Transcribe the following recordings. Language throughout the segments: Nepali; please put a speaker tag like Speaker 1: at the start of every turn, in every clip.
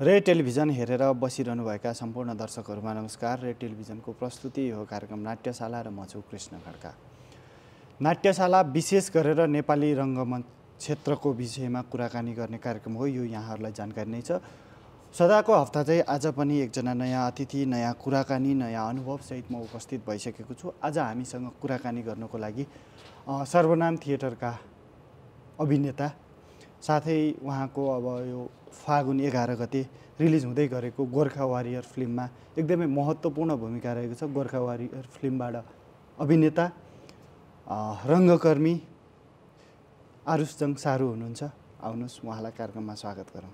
Speaker 1: रे टेलिभिजन हेरेर बसिरहनुभएका सम्पूर्ण दर्शकहरूमा नमस्कार रे टेलिभिजनको प्रस्तुति हो कार्यक्रम नाट्यशाला र म छु कृष्ण खड्का नाट्यशाला विशेष गरेर नेपाली रङ्गमञ्च क्षेत्रको विषयमा कुराकानी गर्ने कार्यक्रम हो यो यहाँहरूलाई जानकारी नै छ सदाको हप्ता चाहिँ आज पनि एकजना नयाँ अतिथि नयाँ कुराकानी नयाँ अनुभवसहित म उपस्थित भइसकेको छु आज हामीसँग कुराकानी गर्नको लागि सर्वनाम थिएटरका अभिनेता साथै उहाँको अब यो फागुन एघार गते रिलिज हुँदै गरेको गोर्खा वारियर फिल्ममा एकदमै महत्त्वपूर्ण भूमिका रहेको छ गोर्खा वारियर फिल्मबाट अभिनेता रङ्गकर्मी आरुषजङ सारू हुनुहुन्छ आउनुहोस् उहाँलाई कार्यक्रममा स्वागत गरौँ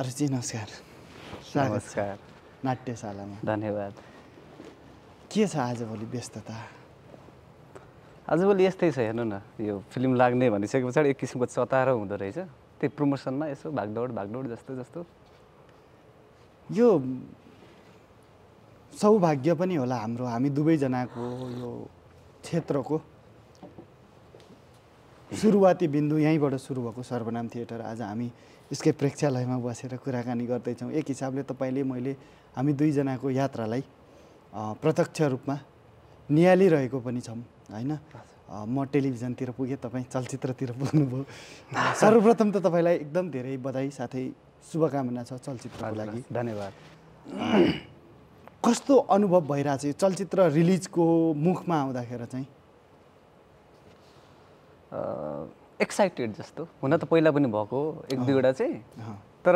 Speaker 1: आरुषजी नमस्कार स्वागत नाट्यशालामा धन्यवाद के छ आजभोलि व्यस्तता
Speaker 2: आजभोलि यस्तै छ हेर्नु न यो फिल्म लाग्ने भनिसके पछाडि एक किसिमको चतारो हुँदो रहेछ त्यही प्रमोसनमा यसो भागदौड भागदौड जस्तो जस्तो यो
Speaker 1: सौभाग्य पनि होला हाम्रो हामी दुवैजनाको यो क्षेत्रको सुरुवाती बिन्दु यहीँबाट सुरु भएको सर्वनाम थिएटर आज हामी यसकै प्रेक्षालयमा बसेर कुराकानी गर्दैछौँ एक हिसाबले तपाईँले मैले हामी दुईजनाको यात्रालाई प्रत्यक्ष रूपमा निहालिरहेको पनि छौँ होइन म टेलिभिजनतिर पुगेँ तपाईँ चलचित्रतिर पुग्नुभयो सर्वप्रथम त तपाईँलाई एकदम धेरै बधाई साथै शुभकामना छ चलचित्रको लागि धन्यवाद कस्तो अनुभव भइरहेछ यो चलचित्र रिलिजको मुखमा आउँदाखेरि चाहिँ
Speaker 2: एक्साइटेड जस्तो हुन त पहिला पनि भएको एक दुईवटा चाहिँ तर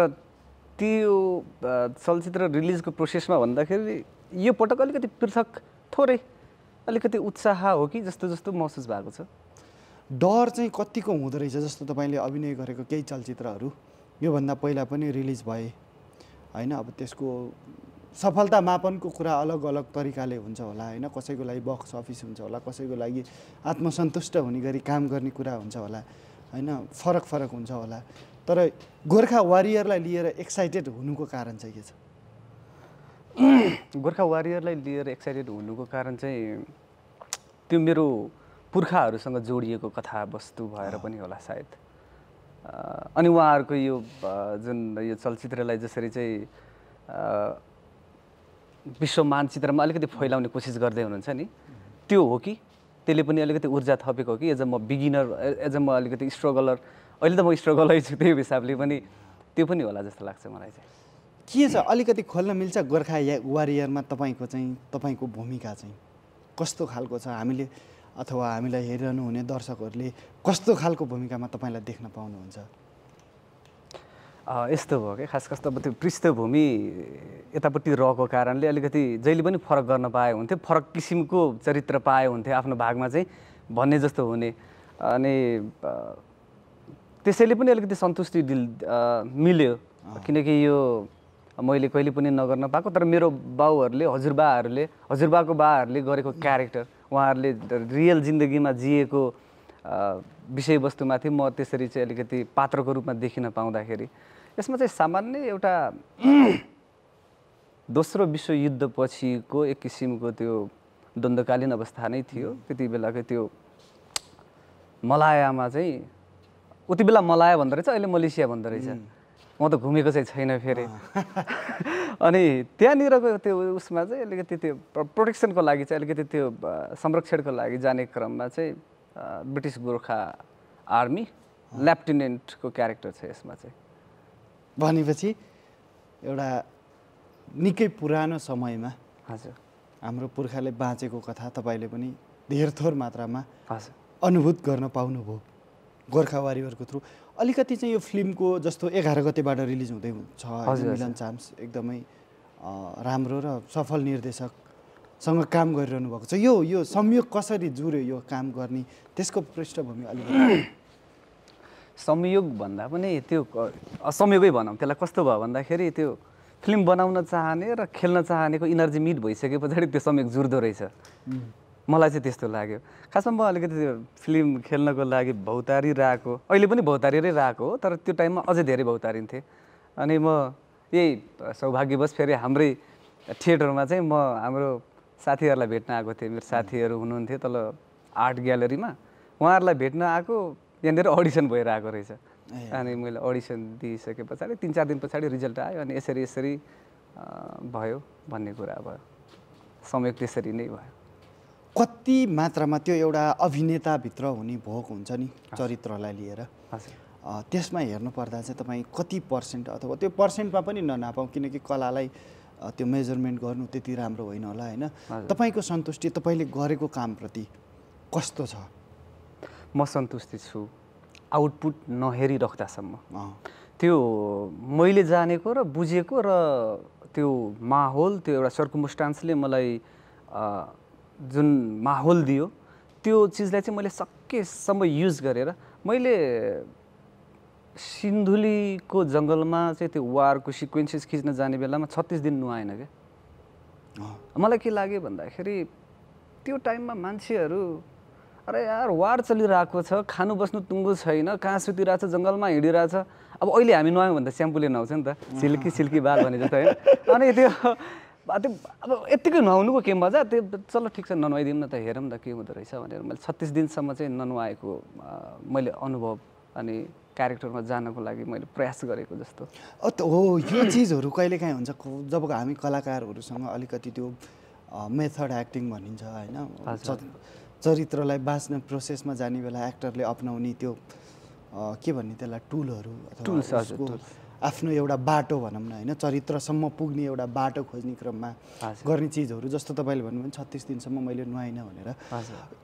Speaker 2: त्यो चलचित्र रिलिजको प्रोसेसमा भन्दाखेरि यो पटक अलिकति पृथक थोरै अलिकति उत्साह हो कि जस्तो जस्तो महसुस भएको छ डर चाहिँ कतिको हुँदो रहेछ जस्तो तपाईँले अभिनय गरेको
Speaker 1: केही चलचित्रहरू योभन्दा पहिला पनि रिलिज भए होइन अब त्यसको सफलता मापनको कुरा अलग अलग तरिकाले हुन्छ होला होइन कसैको लागि बक्स अफिस हुन्छ होला कसैको लागि आत्मसन्तुष्ट हुने गरी काम गर्ने कुरा हुन्छ होला होइन फरक फरक हुन्छ होला तर गोर्खा वारियरलाई लिएर एक्साइटेड हुनुको कारण चाहिँ के छ
Speaker 2: गोर्खा वारियरलाई लिएर एक्साइटेड हुनुको कारण चाहिँ त्यो मेरो पुर्खाहरूसँग जोडिएको कथावस्तु भएर पनि होला सायद अनि उहाँहरूको यो जुन यो चलचित्रलाई जसरी चाहिँ विश्व मानचित्रमा अलिकति फैलाउने कोसिस गर्दै हुनुहुन्छ नि त्यो हो कि त्यसले पनि अलिकति ऊर्जा थपेको हो कि एज अ म बिगिनर एज अ म अलिकति स्ट्रगलर अहिले त म स्ट्रगलै छु त्यही हिसाबले पनि त्यो पनि होला जस्तो लाग्छ मलाई चाहिँ के छ अलिकति खोल्न मिल्छ
Speaker 1: गोर्खा या वारियरमा तपाईँको चाहिँ तपाईँको भूमिका चाहिँ कस्तो खालको छ हामीले अथवा हामीलाई हेरिरहनु हुने दर्शकहरूले कस्तो खालको भूमिकामा तपाईँलाई देख्न पाउनुहुन्छ
Speaker 2: यस्तो भयो क्या खास खास त अब त्यो पृष्ठभूमि यतापट्टि रहेको कारणले अलिकति जहिले पनि फरक गर्न पाए हुन्थ्यो फरक किसिमको चरित्र पाए हुन्थ्यो आफ्नो भागमा चाहिँ भन्ने जस्तो हुने अनि त्यसैले पनि अलिकति सन्तुष्टि दिल मिल्यो किनकि यो मैले कहिले पनि नगर्न पाएको तर मेरो बाउहरूले हजुरबाहरूले हजुरबाको बाहरूले गरेको क्यारेक्टर उहाँहरूले रियल जिन्दगीमा जिएको विषयवस्तुमाथि म त्यसरी चाहिँ अलिकति पात्रको रूपमा देखिन पाउँदाखेरि यसमा चाहिँ सामान्य एउटा दोस्रो विश्वयुद्धपछिको एक किसिमको त्यो द्वन्द्वकालीन अवस्था नै थियो त्यति बेलाको त्यो मलायामा चाहिँ उति बेला मलाया भन्दो रहेछ अहिले मलेसिया भन्दो रहेछ म त घुमेको चाहिँ छैन फेरि अनि त्यहाँनिरको त्यो उसमा चाहिँ अलिकति त्यो प्रोटेक्सनको लागि चाहिँ अलिकति त्यो संरक्षणको लागि जाने क्रममा चाहिँ ब्रिटिस गोर्खा आर्मी लेफ्टिनेन्टको क्यारेक्टर छ यसमा चाहिँ
Speaker 1: भनेपछि एउटा निकै पुरानो समयमा हजुर हाम्रो पुर्खाले बाँचेको कथा तपाईँले पनि धेर थोर मात्रामा हजुर अनुभूत गर्न पाउनुभयो गोर्खा थ्रु अलिकति चाहिँ यो फिल्मको जस्तो एघार गतेबाट रिलिज हुँदै हुन्छ मिलन चाम्स एकदमै राम्रो र सफल निर्देशक सँग काम गरिरहनु भएको छ यो यो संयोग कसरी जुर्यो यो काम गर्ने त्यसको पृष्ठभूमि अलिकति
Speaker 2: संयोग भन्दा पनि त्यो असंयोगै भनौँ त्यसलाई कस्तो भयो भन्दाखेरि त्यो फिल्म बनाउन चाहने र खेल्न चाहनेको इनर्जी मिट भइसके पछाडि त्यो संयोग जुर्दो रहेछ मलाई चाहिँ त्यस्तो लाग्यो खासमा म अलिकति फिल्म खेल्नको लागि भौतारिरहेको अहिले पनि भौतारिरै रहेको हो तर त्यो टाइममा अझै धेरै भौतारिन्थेँ अनि म यही सौभाग्यवश फेरि हाम्रै थिएटरमा चाहिँ म हाम्रो साथीहरूलाई भेट्न आएको थिएँ मेरो साथीहरू हुनुहुन्थ्यो तल आर्ट ग्यालेरीमा उहाँहरूलाई भेट्न आएको यहाँनिर अडिसन भइरहेको रहेछ अनि मैले अडिसन दिइसके पछाडि तिन चार दिन पछाडि रिजल्ट आयो अनि यसरी यसरी भयो भन्ने कुरा भयो समय त्यसरी नै भयो
Speaker 1: कति मात्रामा त्यो एउटा अभिनेताभित्र हुने भोक हुन्छ नि चरित्रलाई लिएर त्यसमा हेर्नुपर्दा चाहिँ तपाईँ कति पर्सेन्ट अथवा त्यो पर्सेन्टमा पनि ननापाउँ किनकि कलालाई त्यो मेजरमेन्ट गर्नु त्यति राम्रो होइन होला होइन तपाईँको सन्तुष्टि तपाईँले गरेको कामप्रति
Speaker 2: कस्तो छ म सन्तुष्टि छु आउटपुट नहेरिराख्दासम्म त्यो मैले जानेको र बुझेको र त्यो माहौल त्यो एउटा सर्कुमुस्टान्सले मलाई जुन माहौल दियो त्यो चिजलाई चाहिँ मैले सकेसम्म युज गरेर मैले सिन्धुलीको जङ्गलमा चाहिँ त्यो वारको सिक्वेन्सेस खिच्न जाने बेलामा छत्तिस दिन नुहाएन क्या मलाई के लाग्यो भन्दाखेरि त्यो टाइममा मान्छेहरू अरे यार वार चलिरहेको छ खानु बस्नु टुङ्गो छैन कहाँ सुतिरहेछ जङ्गलमा हिँडिरहेछ अब अहिले हामी नुहायौँ भने त स्याम्पूले नुहाउँछ नि त सिल्की सिल्की बाल भने जस्तो होइन अनि त्यो त्यो अब यत्तिकै नुहाउनुको के मजा त्यो चलो ठिक छ ननुहाइदिउँ न त हेरौँ न के हुँदो रहेछ भनेर मैले छत्तिस दिनसम्म चाहिँ ननुहाएको मैले अनुभव अनि क्यारेक्टरमा जानको लागि मैले प्रयास गरेको जस्तो
Speaker 1: हो यो चिजहरू कहिलेकाहीँ हुन्छ जब हामी कलाकारहरूसँग अलिकति त्यो मेथड एक्टिङ भनिन्छ होइन चरित्रलाई बाँच्ने प्रोसेसमा जाने बेला एक्टरले अप्नाउने त्यो के भन्ने त्यसलाई टुलहरू आफ्नो एउटा बाटो भनौँ न होइन चरित्रसम्म पुग्ने एउटा बाटो खोज्ने क्रममा गर्ने चिजहरू जस्तो तपाईँले भन्नुभयो छत्तिस दिनसम्म मैले नुहाइनँ भनेर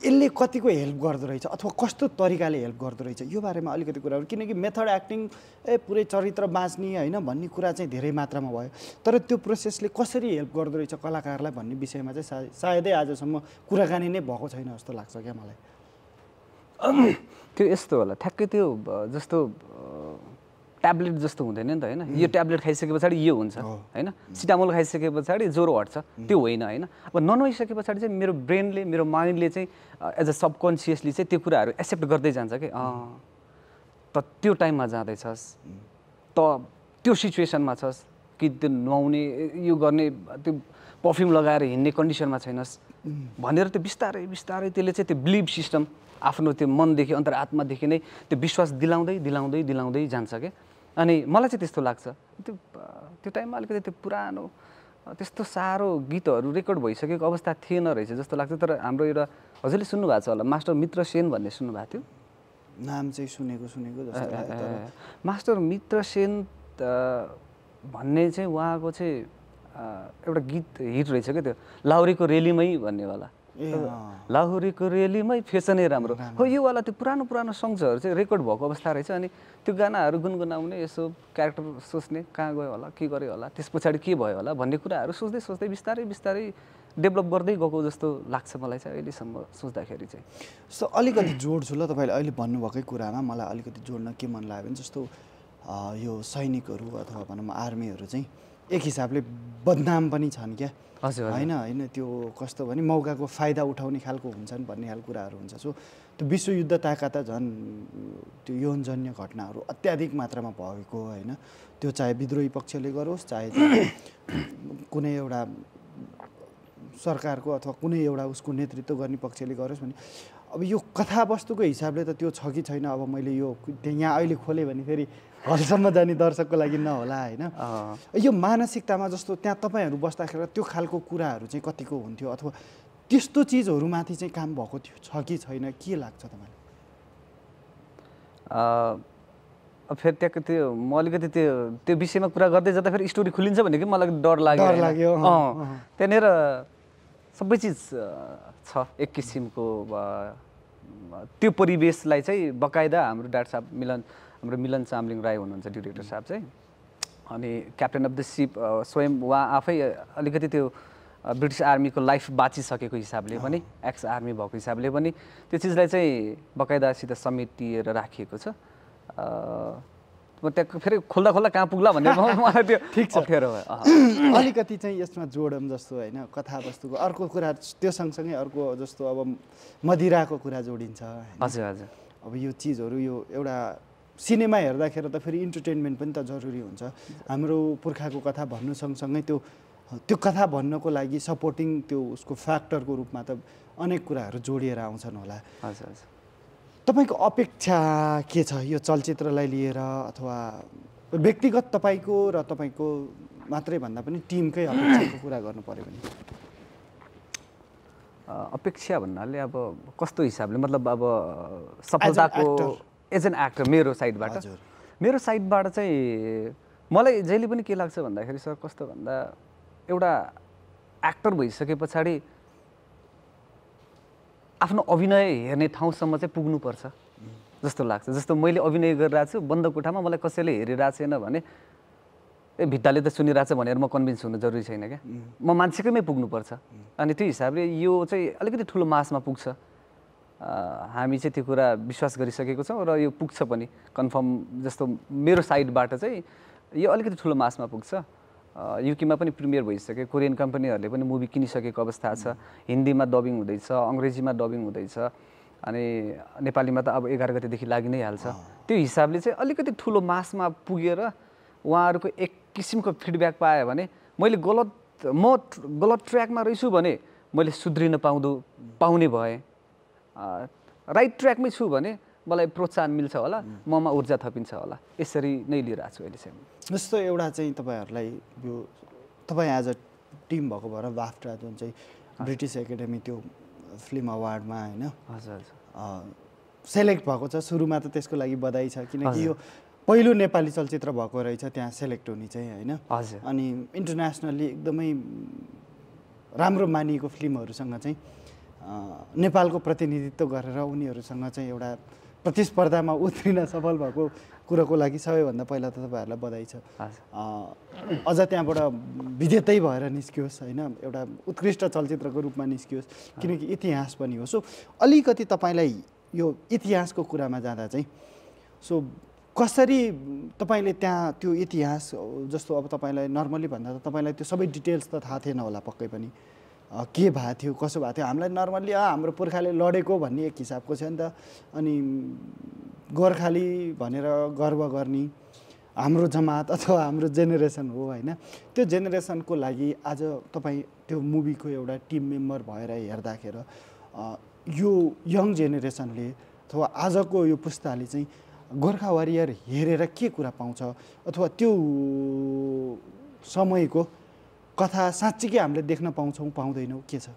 Speaker 1: यसले कतिको हेल्प गर्दो रहेछ अथवा कस्तो तरिकाले हेल्प गर्दो रहेछ यो बारेमा अलिकति कुरा किनकि मेथड एक्टिङ ए पुरै चरित्र बाँच्ने होइन भन्ने कुरा चाहिँ धेरै मात्रामा भयो तर त्यो प्रोसेसले कसरी हेल्प गर्दो रहेछ कलाकारलाई भन्ने विषयमा चाहिँ सायदै आजसम्म कुराकानी नै भएको छैन जस्तो लाग्छ क्या
Speaker 2: मलाई त्यो यस्तो होला ठ्याक्कै त्यो जस्तो ट्याब्लेट जस्तो हुँदैन नि त होइन यो ट्याब्लेट खाइसके पछाडि यो हुन्छ होइन सिटामोल खाइसके पछाडि ज्वरो हट्छ त्यो होइन होइन अब ननुहाइसके पछाडि चाहिँ मेरो ब्रेनले मेरो माइन्डले चाहिँ एज अ सबकन्सियसली चाहिँ त्यो कुराहरू एक्सेप्ट गर्दै जान्छ कि त त्यो टाइममा जाँदैछस् त त्यो सिचुएसनमा छस् कि त्यो नुहाउने यो गर्ने त्यो पर्फ्युम लगाएर हिँड्ने कन्डिसनमा छैनस् भनेर त्यो बिस्तारै बिस्तारै त्यसले चाहिँ त्यो बिलिभ सिस्टम आफ्नो त्यो मनदेखि अन्तर आत्मादेखि नै त्यो विश्वास दिलाउँदै दिलाउँदै दिलाउँदै जान्छ क्या अनि मलाई चाहिँ त्यस्तो लाग्छ त्यो त्यो टाइममा अलिकति त्यो पुरानो त्यस्तो साह्रो गीतहरू रेकर्ड भइसकेको अवस्था थिएन रहेछ जस्तो लाग्छ तर हाम्रो एउटा हजुरले सुन्नुभएको छ होला मास्टर मित्र सेन भन्ने सुन्नुभएको थियो नाम चाहिँ सुनेको सुनेको जस्तो मास्टर मित्र सेन भन्ने चाहिँ उहाँको चाहिँ एउटा गीत हिट रहेछ क्या त्यो लाउरीको रेलीमै भन्नेवाला लाहोरीको रेलीमै फेसनै राम्रो हो योवाला त्यो पुरानो पुरानो सङ्ग्सहरू चाहिँ रेकर्ड भएको अवस्था रहेछ अनि त्यो गानाहरू गुनगुनाउने यसो क्यारेक्टर सोच्ने कहाँ गयो होला के गर्यो होला त्यस पछाडि के भयो होला भन्ने कुराहरू सोच्दै सोच्दै बिस्तारै बिस्तारै डेभलप गर्दै गएको जस्तो लाग्छ मलाई चाहिँ अहिलेसम्म सोच्दाखेरि चाहिँ
Speaker 1: सो अलिकति जोड्छु ल तपाईँले अहिले भन्नुभएकै कुरामा मलाई अलिकति जोड्न के मन लाग्यो भने जस्तो यो सैनिकहरू अथवा भनौँ आर्मीहरू चाहिँ एक हिसाबले बदनाम पनि छन् क्या हजुर होइन होइन त्यो कस्तो भने मौकाको फाइदा उठाउने खालको हुन्छन् भन्ने खालको कुराहरू हुन्छ सो त्यो विश्वयुद्ध ताका त झन् त्यो यौनजन्य घटनाहरू अत्याधिक मात्रामा भएको होइन त्यो चाहे विद्रोही पक्षले गरोस् चाहे कुनै एउटा सरकारको अथवा कुनै एउटा उसको नेतृत्व गर्ने पक्षले गरोस् भने अब यो कथावस्तुको हिसाबले त त्यो छ कि छैन अब मैले यो यहाँ अहिले खोलेँ भने फेरि हलसम्म जाने दर्शकको लागि नहोला होइन यो मानसिकतामा जस्तो त्यहाँ तपाईँहरू बस्दाखेरि त्यो खालको कुराहरू चाहिँ कतिको हुन्थ्यो अथवा त्यस्तो चिजहरूमाथि चाहिँ काम भएको थियो छ कि छैन के लाग्छ
Speaker 2: तपाईँलाई फेरि त्यहाँको त्यो म अलिकति त्यो त्यो विषयमा कुरा गर्दै जाँदा फेरि स्टोरी खुलिन्छ भने कि मलाई डर लाग्यो डर लाग्यो त्यहाँनिर सबै चिज छ एक किसिमको त्यो परिवेशलाई चाहिँ बकायदा हाम्रो डाक्टर साहब मिलन हाम्रो मिलन चामलिङ राई हुनुहुन्छ डिरेक्टर साहब चाहिँ अनि क्याप्टेन अफ द सिप स्वयं उहाँ आफै अलिकति त्यो ब्रिटिस आर्मीको लाइफ बाँचिसकेको हिसाबले पनि एक्स आर्मी भएको हिसाबले पनि त्यो चिजलाई चाहिँ बकायदासित समेटिएर राखिएको छ त्यहाँ फेरि खोल्दा खोल्दा कहाँ पुग्ला भन्ने मलाई त्यो ठिक छ फेरो
Speaker 1: अलिकति चाहिँ यसमा जोडौँ जस्तो होइन कथावस्तुको अर्को कुरा त्यो सँगसँगै अर्को जस्तो अब मदिराको कुरा जोडिन्छ हजुर हजुर अब यो चिजहरू यो एउटा सिनेमा हेर्दाखेरि त फेरि इन्टरटेन्मेन्ट पनि त जरुरी हुन्छ हाम्रो पुर्खाको कथा भन्नु सँगसँगै त्यो त्यो कथा भन्नको लागि सपोर्टिङ त्यो उसको फ्याक्टरको रूपमा त अनेक कुराहरू जोडिएर आउँछन् होला हजुर हजुर तपाईँको अपेक्षा के छ यो चलचित्रलाई लिएर अथवा व्यक्तिगत तपाईँको र तपाईँको मात्रै भन्दा पनि टिमकै अपेक्षाको
Speaker 2: कुरा गर्नु पऱ्यो भने अपेक्षा भन्नाले अब कस्तो हिसाबले मतलब अब सफलताको एज एन एक्टर मेरो साइडबाट मेरो साइडबाट चाहिँ मलाई जहिले पनि के लाग्छ भन्दाखेरि सर कस्तो भन्दा एउटा एक्टर भइसके पछाडि आफ्नो अभिनय हेर्ने ठाउँसम्म चाहिँ पुग्नुपर्छ जस्तो लाग्छ जस्तो मैले अभिनय गरिरहेको छु बन्द कोठामा मलाई कसैले हेरिरहेको छैन भने ए भित्ताले त सुनिरहेछ भनेर म कन्भिन्स हुनु जरुरी छैन क्या म मान्छेकैमै पुग्नुपर्छ अनि त्यो हिसाबले यो चाहिँ अलिकति ठुलो मासमा पुग्छ हामी चाहिँ त्यो कुरा विश्वास गरिसकेको छौँ र यो पुग्छ पनि कन्फर्म जस्तो मेरो साइडबाट चाहिँ यो अलिकति ठुलो मासमा पुग्छ युकेमा पनि प्रिमियर भइसक्यो कोरियन कम्पनीहरूले पनि मुभी किनिसकेको अवस्था छ हिन्दीमा डबिङ हुँदैछ अङ्ग्रेजीमा डबिङ हुँदैछ अनि नेपालीमा त अब एघार गतिदेखि लागि नै हाल्छ त्यो हिसाबले चाहिँ अलिकति ठुलो मासमा पुगेर उहाँहरूको एक किसिमको फिडब्याक पायो भने मैले गलत म गलत ट्र्याकमा रहेछु भने मैले सुध्रिन पाउँदो पाउने भएँ राइट ट्र्याकमै छु भने मलाई प्रोत्साहन मिल्छ होला ममा ऊर्जा थपिन्छ होला यसरी नै लिइरहेको छु चाहिँ
Speaker 1: जस्तो एउटा चाहिँ तपाईँहरूलाई यो तपाईँ एज अ टिम भएको भएर बाफ्टा जुन चाहिँ ब्रिटिस एकाडेमी त्यो फिल्म अवार्डमा होइन हजुर सेलेक्ट भएको छ सुरुमा त त्यसको लागि बधाई छ किनकि यो पहिलो नेपाली चलचित्र भएको रहेछ त्यहाँ सेलेक्ट हुने चाहिँ होइन अनि इन्टरनेसनल्ली एकदमै राम्रो मानिएको फिल्महरूसँग चाहिँ नेपालको प्रतिनिधित्व गरेर उनीहरूसँग चाहिँ एउटा प्रतिस्पर्धामा उत्रिन सफल भएको कुरोको लागि सबैभन्दा पहिला त तपाईँहरूलाई बधाई छ अझ त्यहाँबाट विजेतै भएर निस्कियोस् होइन एउटा उत्कृष्ट चलचित्रको रूपमा निस्कियोस् किनकि इतिहास पनि हो सो अलिकति तपाईँलाई यो इतिहासको कुरामा जाँदा चाहिँ सो कसरी तपाईँले त्यहाँ त्यो इतिहास जस्तो अब तपाईँलाई नर्मली भन्दा त तपाईँलाई त्यो सबै डिटेल्स त थाहा थिएन होला पक्कै पनि के भएको थियो कसो भएको थियो हामीलाई नर्मल्ली हाम्रो पुर्खाले लडेको भन्ने एक हिसाबको छ नि त अनि गोर्खाली भनेर गर्व गर्ने हाम्रो जमात अथवा हाम्रो जेनेरेसन हो होइन त्यो जेनेरेसनको लागि आज तपाईँ त्यो मुभीको एउटा टिम मेम्बर भएर हेर्दाखेरि यो यङ जेनेरेसनले अथवा आजको यो पुस्ताले चाहिँ गोर्खा वारियर हेरेर के कुरा पाउँछ अथवा त्यो समयको कथा साँच्चीकै हामीले देख्न पाउँछौँ पाउँदैनौँ के छ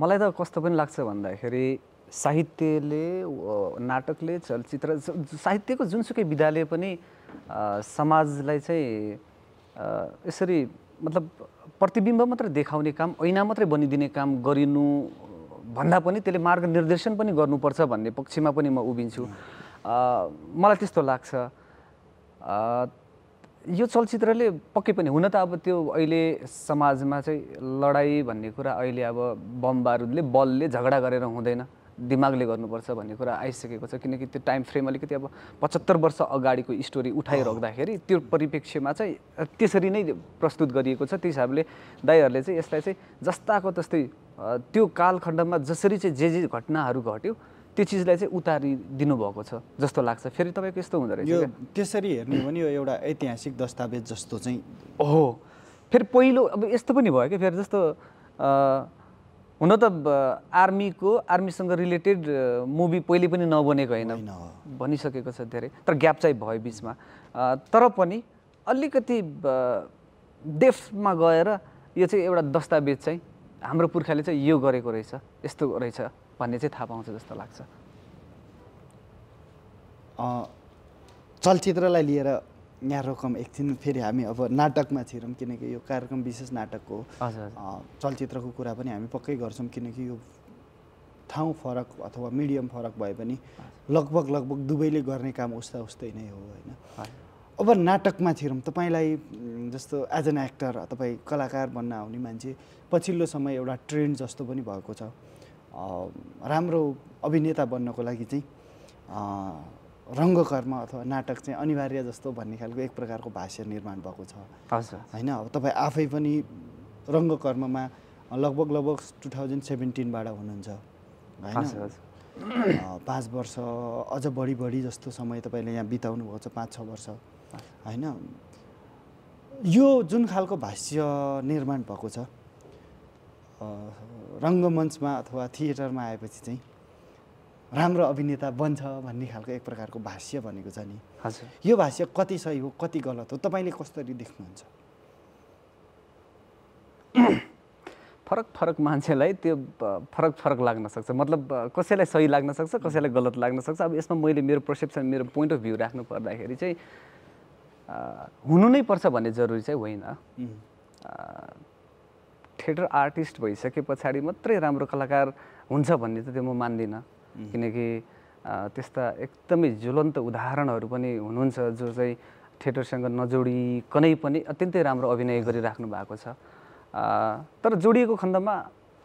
Speaker 2: मलाई त कस्तो पनि लाग्छ भन्दाखेरि साहित्यले नाटकले चलचित्र साहित्यको जुनसुकै विधाले पनि समाजलाई चाहिँ यसरी मतलब प्रतिबिम्ब मात्रै देखाउने काम ऐना मात्रै बनिदिने काम गरिनु भन्दा पनि त्यसले मार्ग निर्देशन पनि गर्नुपर्छ भन्ने पक्षमा पनि म उभिन्छु मलाई त्यस्तो लाग्छ यो चलचित्रले पक्कै पनि हुन त अब त्यो अहिले समाजमा चाहिँ लडाइँ भन्ने कुरा अहिले अब बम बारुदले बलले झगडा गरेर हुँदैन दिमागले गर्नुपर्छ भन्ने कुरा आइसकेको छ किनकि त्यो टाइम फ्रेम अलिकति अब पचहत्तर वर्ष अगाडिको स्टोरी उठाइराख्दाखेरि त्यो परिप्रेक्ष्यमा चाहिँ त्यसरी नै प्रस्तुत गरिएको छ त्यो हिसाबले दाईहरूले चाहिँ यसलाई चाहिँ जस्ताको तस्तै त्यो कालखण्डमा जसरी चाहिँ जे जे घटनाहरू घट्यो त्यो चिजलाई चाहिँ उतारिदिनु भएको छ जस्तो लाग्छ फेरि तपाईँको यस्तो हुँदो रहेछ त्यसरी हेर्ने भने यो एउटा ऐतिहासिक दस्तावेज जस्तो चाहिँ हो फेरि पहिलो अब यस्तो पनि भयो कि फेरि जस्तो हुन त आर्मीको आर्मीसँग रिलेटेड मुभी पहिले पनि नबनेको होइन भनिसकेको छ धेरै तर ग्याप चाहिँ भयो बिचमा तर पनि अलिकति डेफ्थमा गएर यो चाहिँ एउटा दस्तावेज चाहिँ हाम्रो पुर्खाले चाहिँ यो गरेको रहेछ यस्तो रहेछ भन्ने चाहिँ थाहा पाउँछ जस्तो लाग्छ
Speaker 1: चलचित्रलाई लिएर यहाँ रोकौँ एकछिन फेरि हामी अब नाटकमा छिरौँ किनकि यो कार्यक्रम विशेष नाटकको चलचित्रको कुरा पनि हामी पक्कै गर्छौँ किनकि यो ठाउँ फरक अथवा मिडियम फरक भए पनि लगभग लगभग दुवैले गर्ने काम उस्ता उस्तै नै हो होइन अब नाटकमा छिरौँ तपाईँलाई जस्तो एज एन एक्टर तपाईँ कलाकार बन्न आउने मान्छे पछिल्लो समय एउटा ट्रेन्ड जस्तो पनि भएको छ राम्रो अभिनेता बन्नको लागि चाहिँ रङ्गकर्म अथवा नाटक चाहिँ अनिवार्य जस्तो भन्ने खालको एक प्रकारको भाष्य निर्माण भएको छ होइन अब तपाईँ आफै पनि रङ्गकर्ममा लगभग लगभग टु थाउजन्ड सेभेन्टिनबाट हुनुहुन्छ होइन पाँच वर्ष अझ बढी बढी जस्तो समय तपाईँले यहाँ बिताउनु भएको छ पाँच छ वर्ष होइन यो जुन खालको भाष्य निर्माण भएको छ रङ्गमञ्चमा अथवा थिएटरमा आएपछि चाहिँ राम्रो अभिनेता बन्छ भन्ने खालको एक प्रकारको भाष्य भनेको छ नि हजुर यो भाष्य कति सही हो कति गलत हो तपाईँले कसरी देख्नुहुन्छ
Speaker 2: फरक फरक मान्छेलाई त्यो फरक फरक लाग्न सक्छ मतलब कसैलाई सही लाग्न सक्छ कसैलाई गलत लाग्न सक्छ अब यसमा मैले मेरो पर्सेप्सन मेरो पोइन्ट अफ भ्यू राख्नु पर्दाखेरि चाहिँ हुनु नै पर्छ भन्ने जरुरी चाहिँ होइन थिएटर आर्टिस्ट भइसके पछाडि मात्रै राम्रो कलाकार हुन्छ भन्ने त त्यो म मान्दिनँ किनकि त्यस्ता एकदमै ज्वलन्त उदाहरणहरू पनि हुनुहुन्छ जो चाहिँ थिएटरसँग नजोडिकनै पनि अत्यन्तै राम्रो अभिनय गरिराख्नु भएको छ तर जोडिएको खण्डमा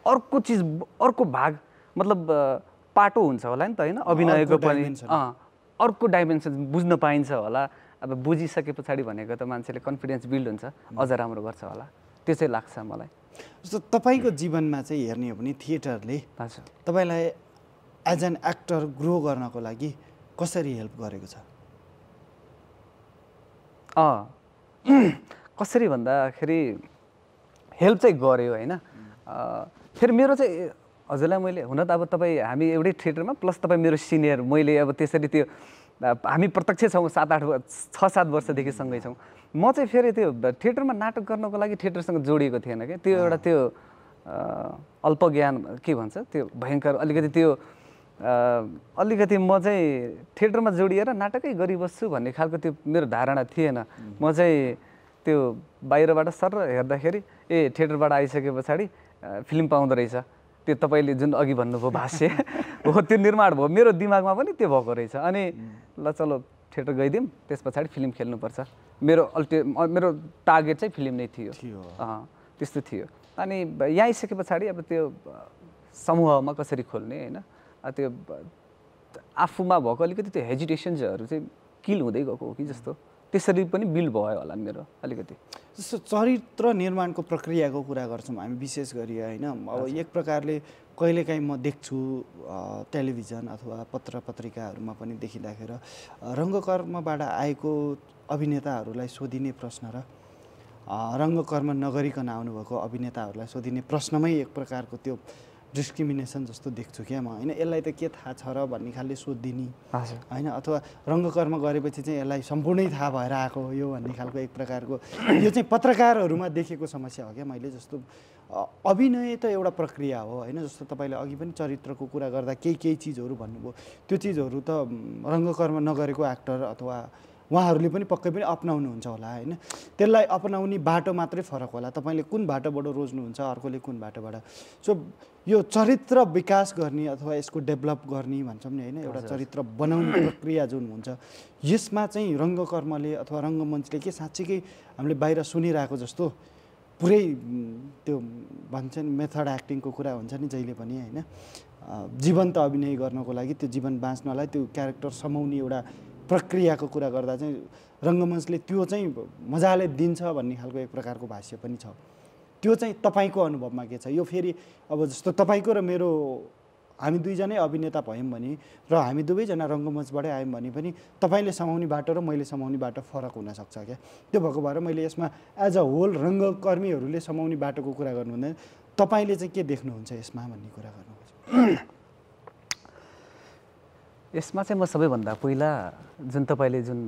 Speaker 2: अर्को चिज अर्को भाग मतलब पाटो हुन्छ होला नि त होइन अभिनयको पनि अर्को डाइमेन्सन बुझ्न पाइन्छ होला अब बुझिसके पछाडि भनेको त मान्छेले कन्फिडेन्स बिल्ड हुन्छ अझ राम्रो गर्छ होला त्यो चाहिँ लाग्छ मलाई
Speaker 1: जस्तो तपाईँको जीवनमा चाहिँ हेर्ने हो भने थिएटरले तपाईँलाई एज एन एक्टर ग्रो गर्नको लागि
Speaker 2: कसरी हेल्प गरेको छ कसरी भन्दाखेरि हेल्प चाहिँ गऱ्यो होइन फेरि मेरो चाहिँ हजुरलाई मैले हुन त अब तपाईँ हामी एउटै थिएटरमा प्लस तपाईँ मेरो सिनियर मैले अब त्यसरी त्यो हामी प्रत्यक्ष छौँ सात आठ छ सात वर्षदेखि सँगै छौँ म चाहिँ फेरि त्यो थिएटरमा नाटक गर्नको लागि थिएटरसँग जोडिएको थिएन क्या त्यो एउटा त्यो अल्पज्ञान के भन्छ त्यो भयङ्कर अलिकति त्यो अलिकति म चाहिँ थिएटरमा जोडिएर नाटकै गरिबस्छु भन्ने खालको त्यो मेरो धारणा थिएन म चाहिँ त्यो बाहिरबाट सर हेर्दाखेरि ए थिएटरबाट आइसके पछाडि फिल्म पाउँदो रहेछ त्यो तपाईँले जुन अघि भन्नुभयो भाष्य हो त्यो निर्माण भयो मेरो दिमागमा पनि त्यो भएको रहेछ अनि ल चलो थिएटर गइदिउँ त्यस पछाडि फिल्म खेल्नुपर्छ मेरो अल्टि मेरो टार्गेट चाहिँ फिल्म नै थियो त्यस्तो थियो अनि यहाँ आइसके पछाडि अब त्यो समूहमा कसरी खोल्ने होइन त्यो आफूमा भएको अलिकति त्यो हेजिटेसन्सहरू चाहिँ किल हुँदै गएको हो कि जस्तो त्यसरी पनि बिल्ड भयो होला मेरो अलिकति जस्तो चरित्र निर्माणको प्रक्रियाको कुरा गर्छौँ हामी विशेष गरी होइन अब एक प्रकारले
Speaker 1: कहिलेकाहीँ म देख्छु टेलिभिजन अथवा पत्र पत्रिकाहरूमा पनि देखिँदाखेरि रङ्गकर्मबाट आएको अभिनेताहरूलाई सोधिने प्रश्न र रङ्गकर्म नगरिकन आउनुभएको अभिनेताहरूलाई सोधिने प्रश्नमै एक प्रकारको त्यो डिस्क्रिमिनेसन जस्तो देख्छु क्या म होइन यसलाई त के थाहा छ र भन्ने खालले सोधिदिने होइन अथवा रङ्गकर्म गरेपछि चाहिँ यसलाई सम्पूर्णै थाहा भएर आएको यो भन्ने खालको एक प्रकारको यो चाहिँ पत्रकारहरूमा देखेको समस्या हो क्या मैले जस्तो अभिनय त एउटा प्रक्रिया हो होइन जस्तो तपाईँले अघि पनि चरित्रको कुरा गर्दा केही केही चिजहरू भन्नुभयो त्यो चिजहरू त रङ्गकर्म नगरेको एक्टर अथवा उहाँहरूले पनि पक्कै पनि अप्नाउनुहुन्छ होला होइन त्यसलाई अप्नाउने बाटो मात्रै फरक होला तपाईँले कुन बाटोबाट रोज्नुहुन्छ अर्कोले कुन बाटोबाट सो यो चरित्र विकास गर्ने अथवा यसको डेभलप गर्ने भन्छौँ नि होइन एउटा चरित्र बनाउने प्रक्रिया जुन हुन्छ यसमा चाहिँ रङ्गकर्मले अथवा रङ्गमञ्चले के साँच्चीकै हामीले बाहिर सुनिरहेको जस्तो पुरै त्यो भन्छ नि मेथड एक्टिङको कुरा हुन्छ नि जहिले पनि होइन जीवन्त अभिनय गर्नको लागि त्यो जीवन बाँच्नलाई त्यो क्यारेक्टर समाउने एउटा प्रक्रियाको कुरा गर्दा चाहिँ रङ्गमञ्चले त्यो चाहिँ मजाले दिन्छ भन्ने खालको एक प्रकारको भाष्य पनि छ त्यो चाहिँ तपाईँको अनुभवमा के छ यो फेरि अब जस्तो तपाईँको र मेरो हामी दुईजनै अभिनेता भयौँ भने र हामी दुवैजना रङ्गमञ्चबाटै आयौँ भने पनि तपाईँले समाउने बाटो र मैले समाउने बाटो फरक हुनसक्छ क्या त्यो भएको भएर मैले यसमा एज अ होल रङ्गकर्मीहरूले समाउने बाटोको कुरा गर्नु हुँदैन तपाईँले चाहिँ के देख्नुहुन्छ यसमा भन्ने
Speaker 2: कुरा गर्नुहुन्छ यसमा चाहिँ म सबैभन्दा पहिला जुन तपाईँले जुन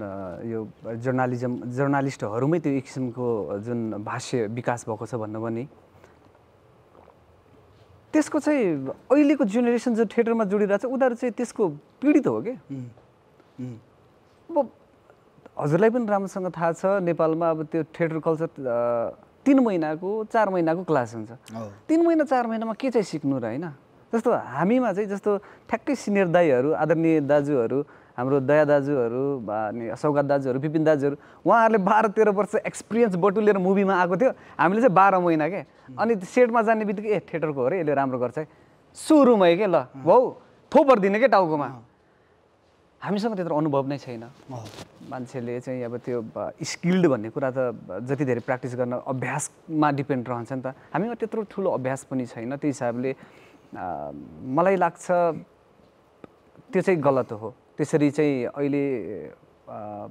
Speaker 2: यो जर्नालिजम जर्नालिस्टहरूमै त्यो एक किसिमको जुन भाष्य विकास भएको छ भन्नुभयो भने त्यसको चाहिँ अहिलेको जेनेरेसन जो थिएटरमा जोडिरहेको छ उनीहरू चाहिँ त्यसको पीडित हो कि अब हजुरलाई पनि राम्रोसँग थाहा छ नेपालमा अब त्यो थिएटर कल्चर तिन महिनाको चार महिनाको क्लास हुन्छ तिन महिना चार महिनामा के चाहिँ सिक्नु र होइन जस्तो हामीमा चाहिँ जस्तो ठ्याक्कै सिनियर दाईहरू आदरणीय दाजुहरू हाम्रो दया दाजुहरू अनि सौगात दाजुहरू बिपिन दाजुहरू उहाँहरूले बाह्र तेह्र वर्ष एक्सपिरियन्स बटुलेर मुभीमा आएको थियो हामीले चाहिँ बाह्र महिना के अनि सेटमा जाने बित्तिकै ए थिएटरको हो अरे यसले राम्रो गर्छ है सुरुमै के ल भाउ थोपरिदिने क्या टाउकोमा हामीसँग त्यत्रो अनुभव नै छैन मान्छेले चाहिँ अब त्यो स्किल्ड भन्ने कुरा त जति धेरै प्र्याक्टिस गर्न अभ्यासमा डिपेन्ड रहन्छ नि त हामीमा त्यत्रो ठुलो अभ्यास पनि छैन त्यो हिसाबले मलाई लाग्छ त्यो चाहिँ गलत हो त्यसरी चाहिँ अहिले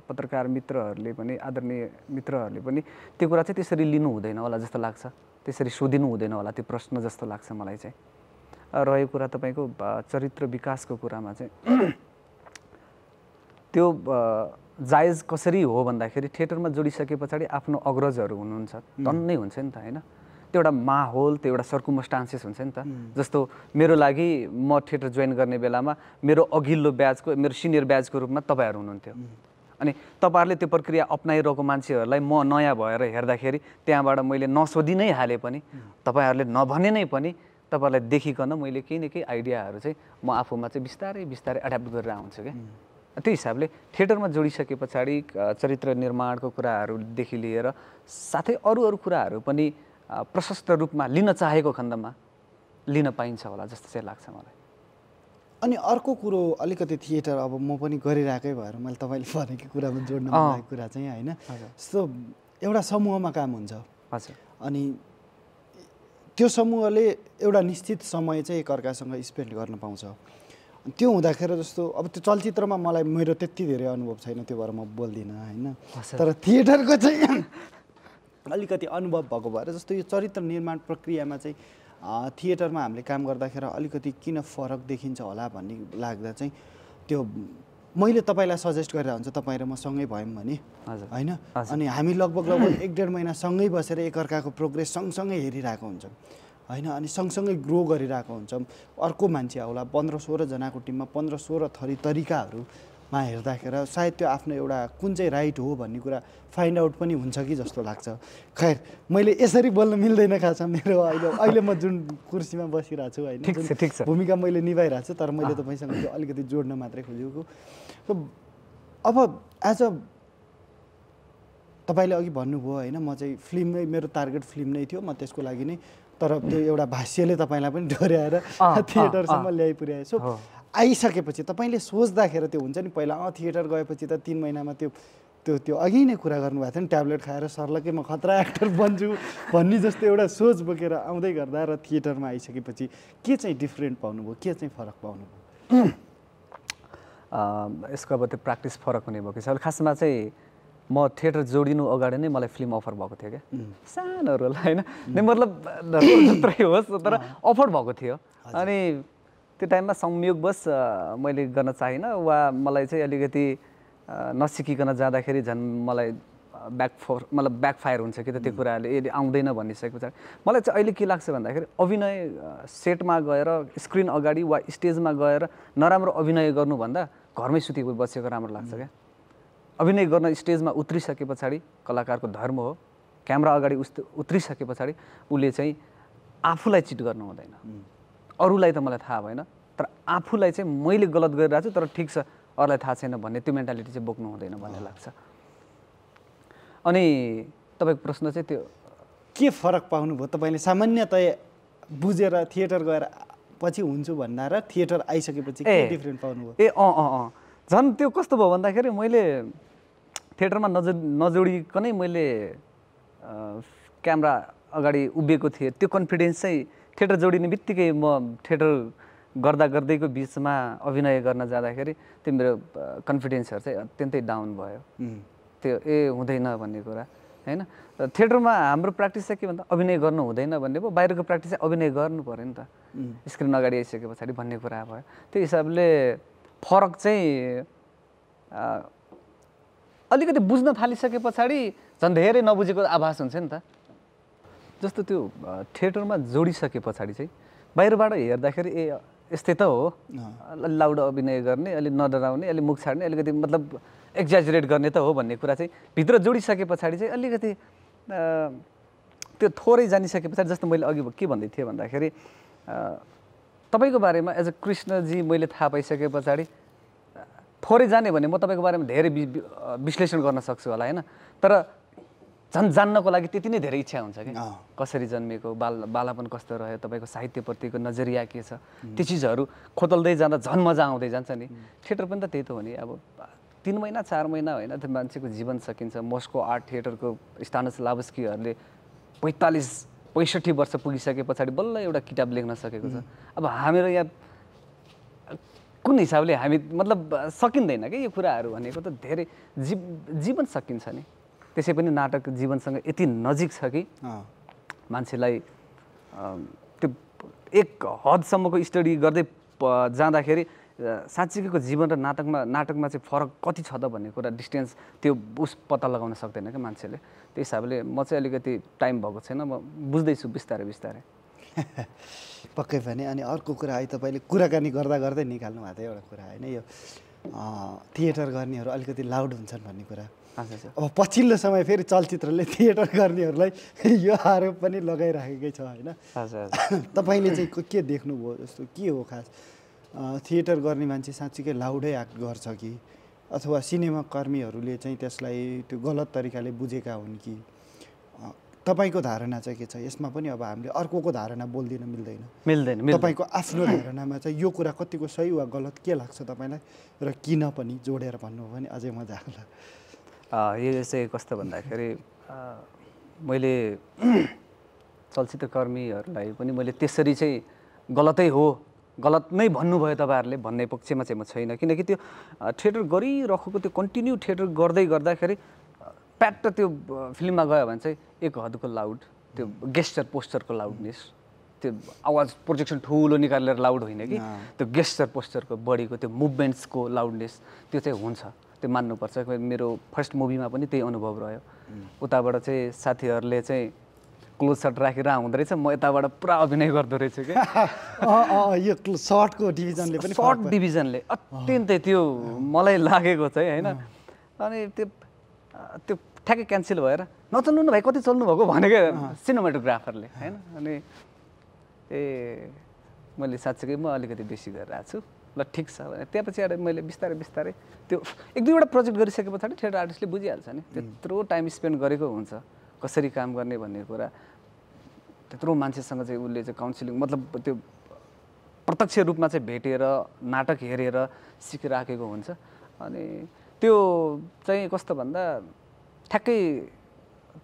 Speaker 2: पत्रकार मित्रहरूले पनि आदरणीय मित्रहरूले पनि त्यो कुरा चाहिँ त्यसरी लिनु हुँदैन होला जस्तो लाग्छ त्यसरी सोधिनु हुँदैन होला त्यो प्रश्न जस्तो लाग्छ मलाई चाहिँ रह्यो कुरा तपाईँको चरित्र विकासको कुरामा चाहिँ त्यो जायज कसरी हो भन्दाखेरि थिएटरमा जोडिसके पछाडि आफ्नो अग्रजहरू हुनुहुन्छ धन्नै हुन्छ नि त होइन त्यो एउटा माहौल त्यो एउटा सर्कुमस्टान्सेस हुन्छ नि त जस्तो मेरो लागि म थिएटर जोइन गर्ने बेलामा मेरो अघिल्लो ब्याजको मेरो सिनियर ब्याजको रूपमा तपाईँहरू हुनुहुन्थ्यो अनि तपाईँहरूले त्यो प्रक्रिया अप्नाइरहेको मान्छेहरूलाई म नयाँ भएर हेर्दाखेरि त्यहाँबाट मैले नसोधि नै हालेँ पनि तपाईँहरूले नभने नै पनि तपाईँहरूलाई देखिकन मैले केही न केही आइडियाहरू चाहिँ म आफूमा चाहिँ बिस्तारै बिस्तारै एड्याप्ट गरेर आउँछु क्या त्यो हिसाबले थिएटरमा जोडिसके पछाडि चरित्र निर्माणको कुराहरूदेखि लिएर साथै अरू अरू कुराहरू पनि प्रशस्त रूपमा लिन चाहेको खण्डमा लिन पाइन्छ होला जस्तो चाहिँ लाग्छ मलाई
Speaker 1: अनि अर्को कुरो अलिकति थिएटर अब म पनि गरिरहेकै भएर मैले तपाईँले भनेको कुरामा जोड्न लागेको कुरा चाहिँ होइन जस्तो एउटा समूहमा काम हुन्छ हजुर अनि त्यो समूहले एउटा निश्चित समय चाहिँ एकअर्कासँग स्पेन्ड गर्न पाउँछ त्यो हुँदाखेरि जस्तो अब त्यो चलचित्रमा मलाई मेरो त्यति धेरै अनुभव छैन त्यो भएर म बोल्दिनँ होइन तर थिएटरको चाहिँ अलिकति अनुभव भएको भएर जस्तो यो चरित्र निर्माण प्रक्रियामा चाहिँ थिएटरमा हामीले काम गर्दाखेरि अलिकति किन फरक देखिन्छ होला भन्ने लाग्दा चाहिँ त्यो मैले तपाईँलाई सजेस्ट गरेर हुन्छ तपाईँ र म सँगै भयौँ भने होइन अनि हामी लगभग लगभग एक डेढ महिना सँगै बसेर एकअर्काको प्रोग्रेस सँगसँगै हेरिरहेको हुन्छौँ होइन अनि सँगसँगै ग्रो गरिरहेको हुन्छौँ अर्को मान्छे आउला पन्ध्र सोह्रजनाको टिममा पन्ध्र सोह्र थरी तरिकाहरू मा हेर्दाखेरि सायद त्यो आफ्नो एउटा कुन चाहिँ राइट हो भन्ने कुरा फाइन्ड आउट पनि हुन्छ कि जस्तो लाग्छ खैर मैले यसरी बोल्न मिल्दैन खास मेरो अहिले अहिले म जुन कुर्सीमा बसिरहेको छु होइन भूमिका मैले निभाइरहेको छु तर मैले तपाईँसँग त्यो अलिकति जोड्न मात्रै खोजेको अब एज अ तपाईँले अघि भन्नुभयो होइन म चाहिँ फिल्मै मेरो टार्गेट फिल्म नै थियो म त्यसको लागि नै तर त्यो एउटा भाष्यले तपाईँलाई पनि डोर्याएर थिएटरसम्म ल्याइपुर्याएछु सो आइसकेपछि तपाईँले सोच्दाखेरि त्यो हुन्छ नि पहिला अँ थिएटर गएपछि त तिन महिनामा त्यो त्यो त्यो अघि नै कुरा गर्नुभएको थियो नि ट्याब्लेट खाएर सर्लकै म खतरा एक्टर बन्छु भन्ने जस्तो एउटा सोच बोकेर आउँदै गर्दा र थिएटरमा आइसकेपछि
Speaker 2: के चाहिँ डिफ्रेन्ट पाउनुभयो के चाहिँ फरक पाउनुभयो यसको अब त्यो प्र्याक्टिस फरक हुने भएको सर खासमा चाहिँ म थिएटर जोडिनु अगाडि नै मलाई फिल्म अफर भएको थियो क्या होला होइन मतलब थुप्रै होस् तर अफर भएको थियो अनि त्यो टाइममा संयोगवश मैले गर्न चाहिनँ वा मलाई चाहिँ अलिकति नसिकिकन जाँदाखेरि झन् मलाई ब्याक फोर मतलब ब्याकफायर हुन्छ कि त त्यो कुराहरूले यदि आउँदैन भनिसके पछाडि मलाई चाहिँ अहिले के लाग्छ भन्दाखेरि अभिनय सेटमा गएर स्क्रिन अगाडि वा स्टेजमा गएर नराम्रो अभिनय गर्नुभन्दा घरमै सुतेको बसेको राम्रो लाग्छ क्या अभिनय गर्न स्टेजमा उत्रिसके पछाडि कलाकारको धर्म हो क्यामरा अगाडि उस उत्रिसके पछाडि उसले चाहिँ आफूलाई चिट गर्नु हुँदैन अरूलाई त मलाई थाहा भएन तर आफूलाई चाहिँ मैले गलत गरिरहेको छु तर ठिक छ अरूलाई थाहा छैन भन्ने त्यो मेन्टालिटी चाहिँ बोक्नु हुँदैन भन्ने लाग्छ अनि तपाईँको प्रश्न
Speaker 1: चाहिँ त्यो के फरक पाउनुभयो तपाईँले सामान्यतया बुझेर थिएटर गएर
Speaker 2: पछि हुन्छु भन्दा र थिएटर आइसकेपछि के डिफ्रेन्ट पाउनुभयो ए अँ अँ अँ झन् त्यो कस्तो भयो भन्दाखेरि मैले थिएटरमा नज नजोडिकनै मैले क्यामरा अगाडि उभिएको थिएँ त्यो कन्फिडेन्स चाहिँ थिएटर जोडिने बित्तिकै म थिएटर गर्दा गर्दैको बिचमा अभिनय गर्न जाँदाखेरि त्यो मेरो कन्फिडेन्सहरू चाहिँ अत्यन्तै डाउन भयो त्यो ए हुँदैन भन्ने कुरा होइन थिएटरमा हाम्रो प्र्याक्टिस चाहिँ के भन्दा अभिनय गर्नु हुँदैन भन्ने भयो बाहिरको प्र्याक्टिस चाहिँ अभिनय गर्नु पऱ्यो नि त स्क्रिन अगाडि आइसके पछाडि भन्ने कुरा भयो त्यो हिसाबले फरक चाहिँ अलिकति बुझ्न थालिसके पछाडि झन् धेरै नबुझेको आभास हुन्छ नि त जस्तो त्यो थिएटरमा जोडिसके पछाडि चाहिँ बाहिरबाट हेर्दाखेरि ए यस्तै त हो लाउड अभिनय गर्ने अलि नडराउने अलि मुख छाड्ने अलिकति मतलब एक्जाजरेट गर्ने त हो भन्ने कुरा चाहिँ भित्र जोडिसके पछाडि चाहिँ अलिकति त्यो थोरै जानिसके पछाडि जस्तो मैले अघि के भन्दै थिएँ भन्दाखेरि तपाईँको बारेमा एज अ कृष्णजी मैले थाहा पाइसके पछाडि थोरै जाने भने म तपाईँको बारेमा धेरै विश्लेषण गर्न सक्छु होला होइन तर झन् जान्नको लागि त्यति नै धेरै इच्छा हुन्छ कि कसरी जन्मेको बाल बालापन कस्तो रह्यो तपाईँको साहित्यप्रतिको नजरिया के छ त्यो चिजहरू खोतल्दै जाँदा झन् मजा आउँदै जान्छ नि थिएटर पनि त त्यही त हो नि अब तिन महिना चार महिना होइन त्यो मान्छेको जीवन सकिन्छ मस्को आर्ट थिएटरको स्थानस लाभस्कीहरूले पैँतालिस पैँसठी वर्ष पुगिसके पछाडि बल्ल एउटा किताब लेख्न सकेको छ अब हाम्रो यहाँ कुन हिसाबले हामी मतलब सकिँदैन कि यो कुराहरू भनेको त धेरै जीव जीवन सकिन्छ नि त्यसै पनि नाटक जीवनसँग यति नजिक छ कि मान्छेलाई त्यो एक हदसम्मको स्टडी गर्दै जाँदाखेरि साँच्चीको जीवन र नाटकमा नाटकमा चाहिँ फरक कति छ त भन्ने कुरा डिस्टेन्स त्यो उस पत्ता लगाउन सक्दैन क्या मान्छेले त्यो हिसाबले म चाहिँ अलिकति टाइम भएको छैन म बुझ्दैछु बिस्तारै बिस्तारै
Speaker 1: पक्कै पनि अनि अर्को कुरा है तपाईँले कुराकानी गर्दा गर्दै निकाल्नु भएको थियो एउटा कुरा होइन यो थिएटर गर्नेहरू अलिकति लाउड हुन्छन् भन्ने कुरा अब पछिल्लो समय फेरि चलचित्रले थिएटर गर्नेहरूलाई यो आरोप पनि लगाइराखेकै छ होइन तपाईँले चाहिँ के देख्नुभयो जस्तो के हो खास थिएटर गर्ने मान्छे साँच्चीकै लाउडै एक्ट गर्छ कि अथवा सिनेमा कर्मीहरूले चाहिँ त्यसलाई त्यो गलत तरिकाले बुझेका हुन् कि तपाईँको धारणा चाहिँ के छ यसमा पनि अब हामीले अर्कोको धारणा बोल्दिन मिल्दैन
Speaker 2: मिल्दैन तपाईँको
Speaker 1: आफ्नो धारणामा चाहिँ यो कुरा कतिको सही वा गलत के लाग्छ तपाईँलाई र किन पनि जोडेर भन्नुभयो भने अझै मजा आउला
Speaker 2: यो चाहिँ कस्तो भन्दाखेरि मैले चलचित्रकर्मीहरूलाई पनि मैले त्यसरी चाहिँ गलतै हो गलत नै भन्नुभयो तपाईँहरूले भन्ने पक्षमा चाहिँ म छैन किनकि त्यो थिएटर गरिरहेको त्यो कन्टिन्यू थिएटर गर्दै गर्दाखेरि प्याट त्यो फिल्ममा गयो भने चाहिँ एक हदको लाउड त्यो गेस्चर पोस्चरको लाउडनेस त्यो आवाज प्रोजेक्सन ठुलो निकालेर लाउड होइन कि त्यो गेस्चर पोस्चरको बडीको त्यो मुभमेन्ट्सको लाउडनेस त्यो चाहिँ हुन्छ त्यो मान्नुपर्छ मेरो फर्स्ट मुभीमा पनि त्यही अनुभव रह्यो उताबाट चाहिँ साथीहरूले चाहिँ क्लोज सर्ट राखेर आउँदो रहेछ म यताबाट पुरा अभिनय गर्दो रहेछु कि यो सर्टको डिभिजनले पनि सर्ट डिभिजनले अत्यन्तै त्यो मलाई लागेको चाहिँ होइन अनि त्यो त्यो ठ्याक्कै क्यान्सल भएर नचल्नु न भाइ कति चल्नु भएको भनेको सिनेमाटोग्राफरले होइन अनि ए मैले साँच्चीकै म अलिकति बेसी गरेर आएको छु ल ठिक छ भने त्यहाँ पछि आएर मैले बिस्तारै बिस्तारै त्यो एक दुईवटा प्रोजेक्ट गरिसके पछाडि थिएटर आर्टिस्टले बुझिहाल्छ नि त्यत्रो टाइम स्पेन्ड गरेको हुन्छ कसरी काम गर्ने भन्ने कुरा त्यत्रो मान्छेसँग चाहिँ उसले चाहिँ काउन्सिलिङ मतलब त्यो प्रत्यक्ष रूपमा चाहिँ भेटेर नाटक हेरेर सिकिराखेको हुन्छ अनि त्यो चाहिँ कस्तो भन्दा ठ्याक्कै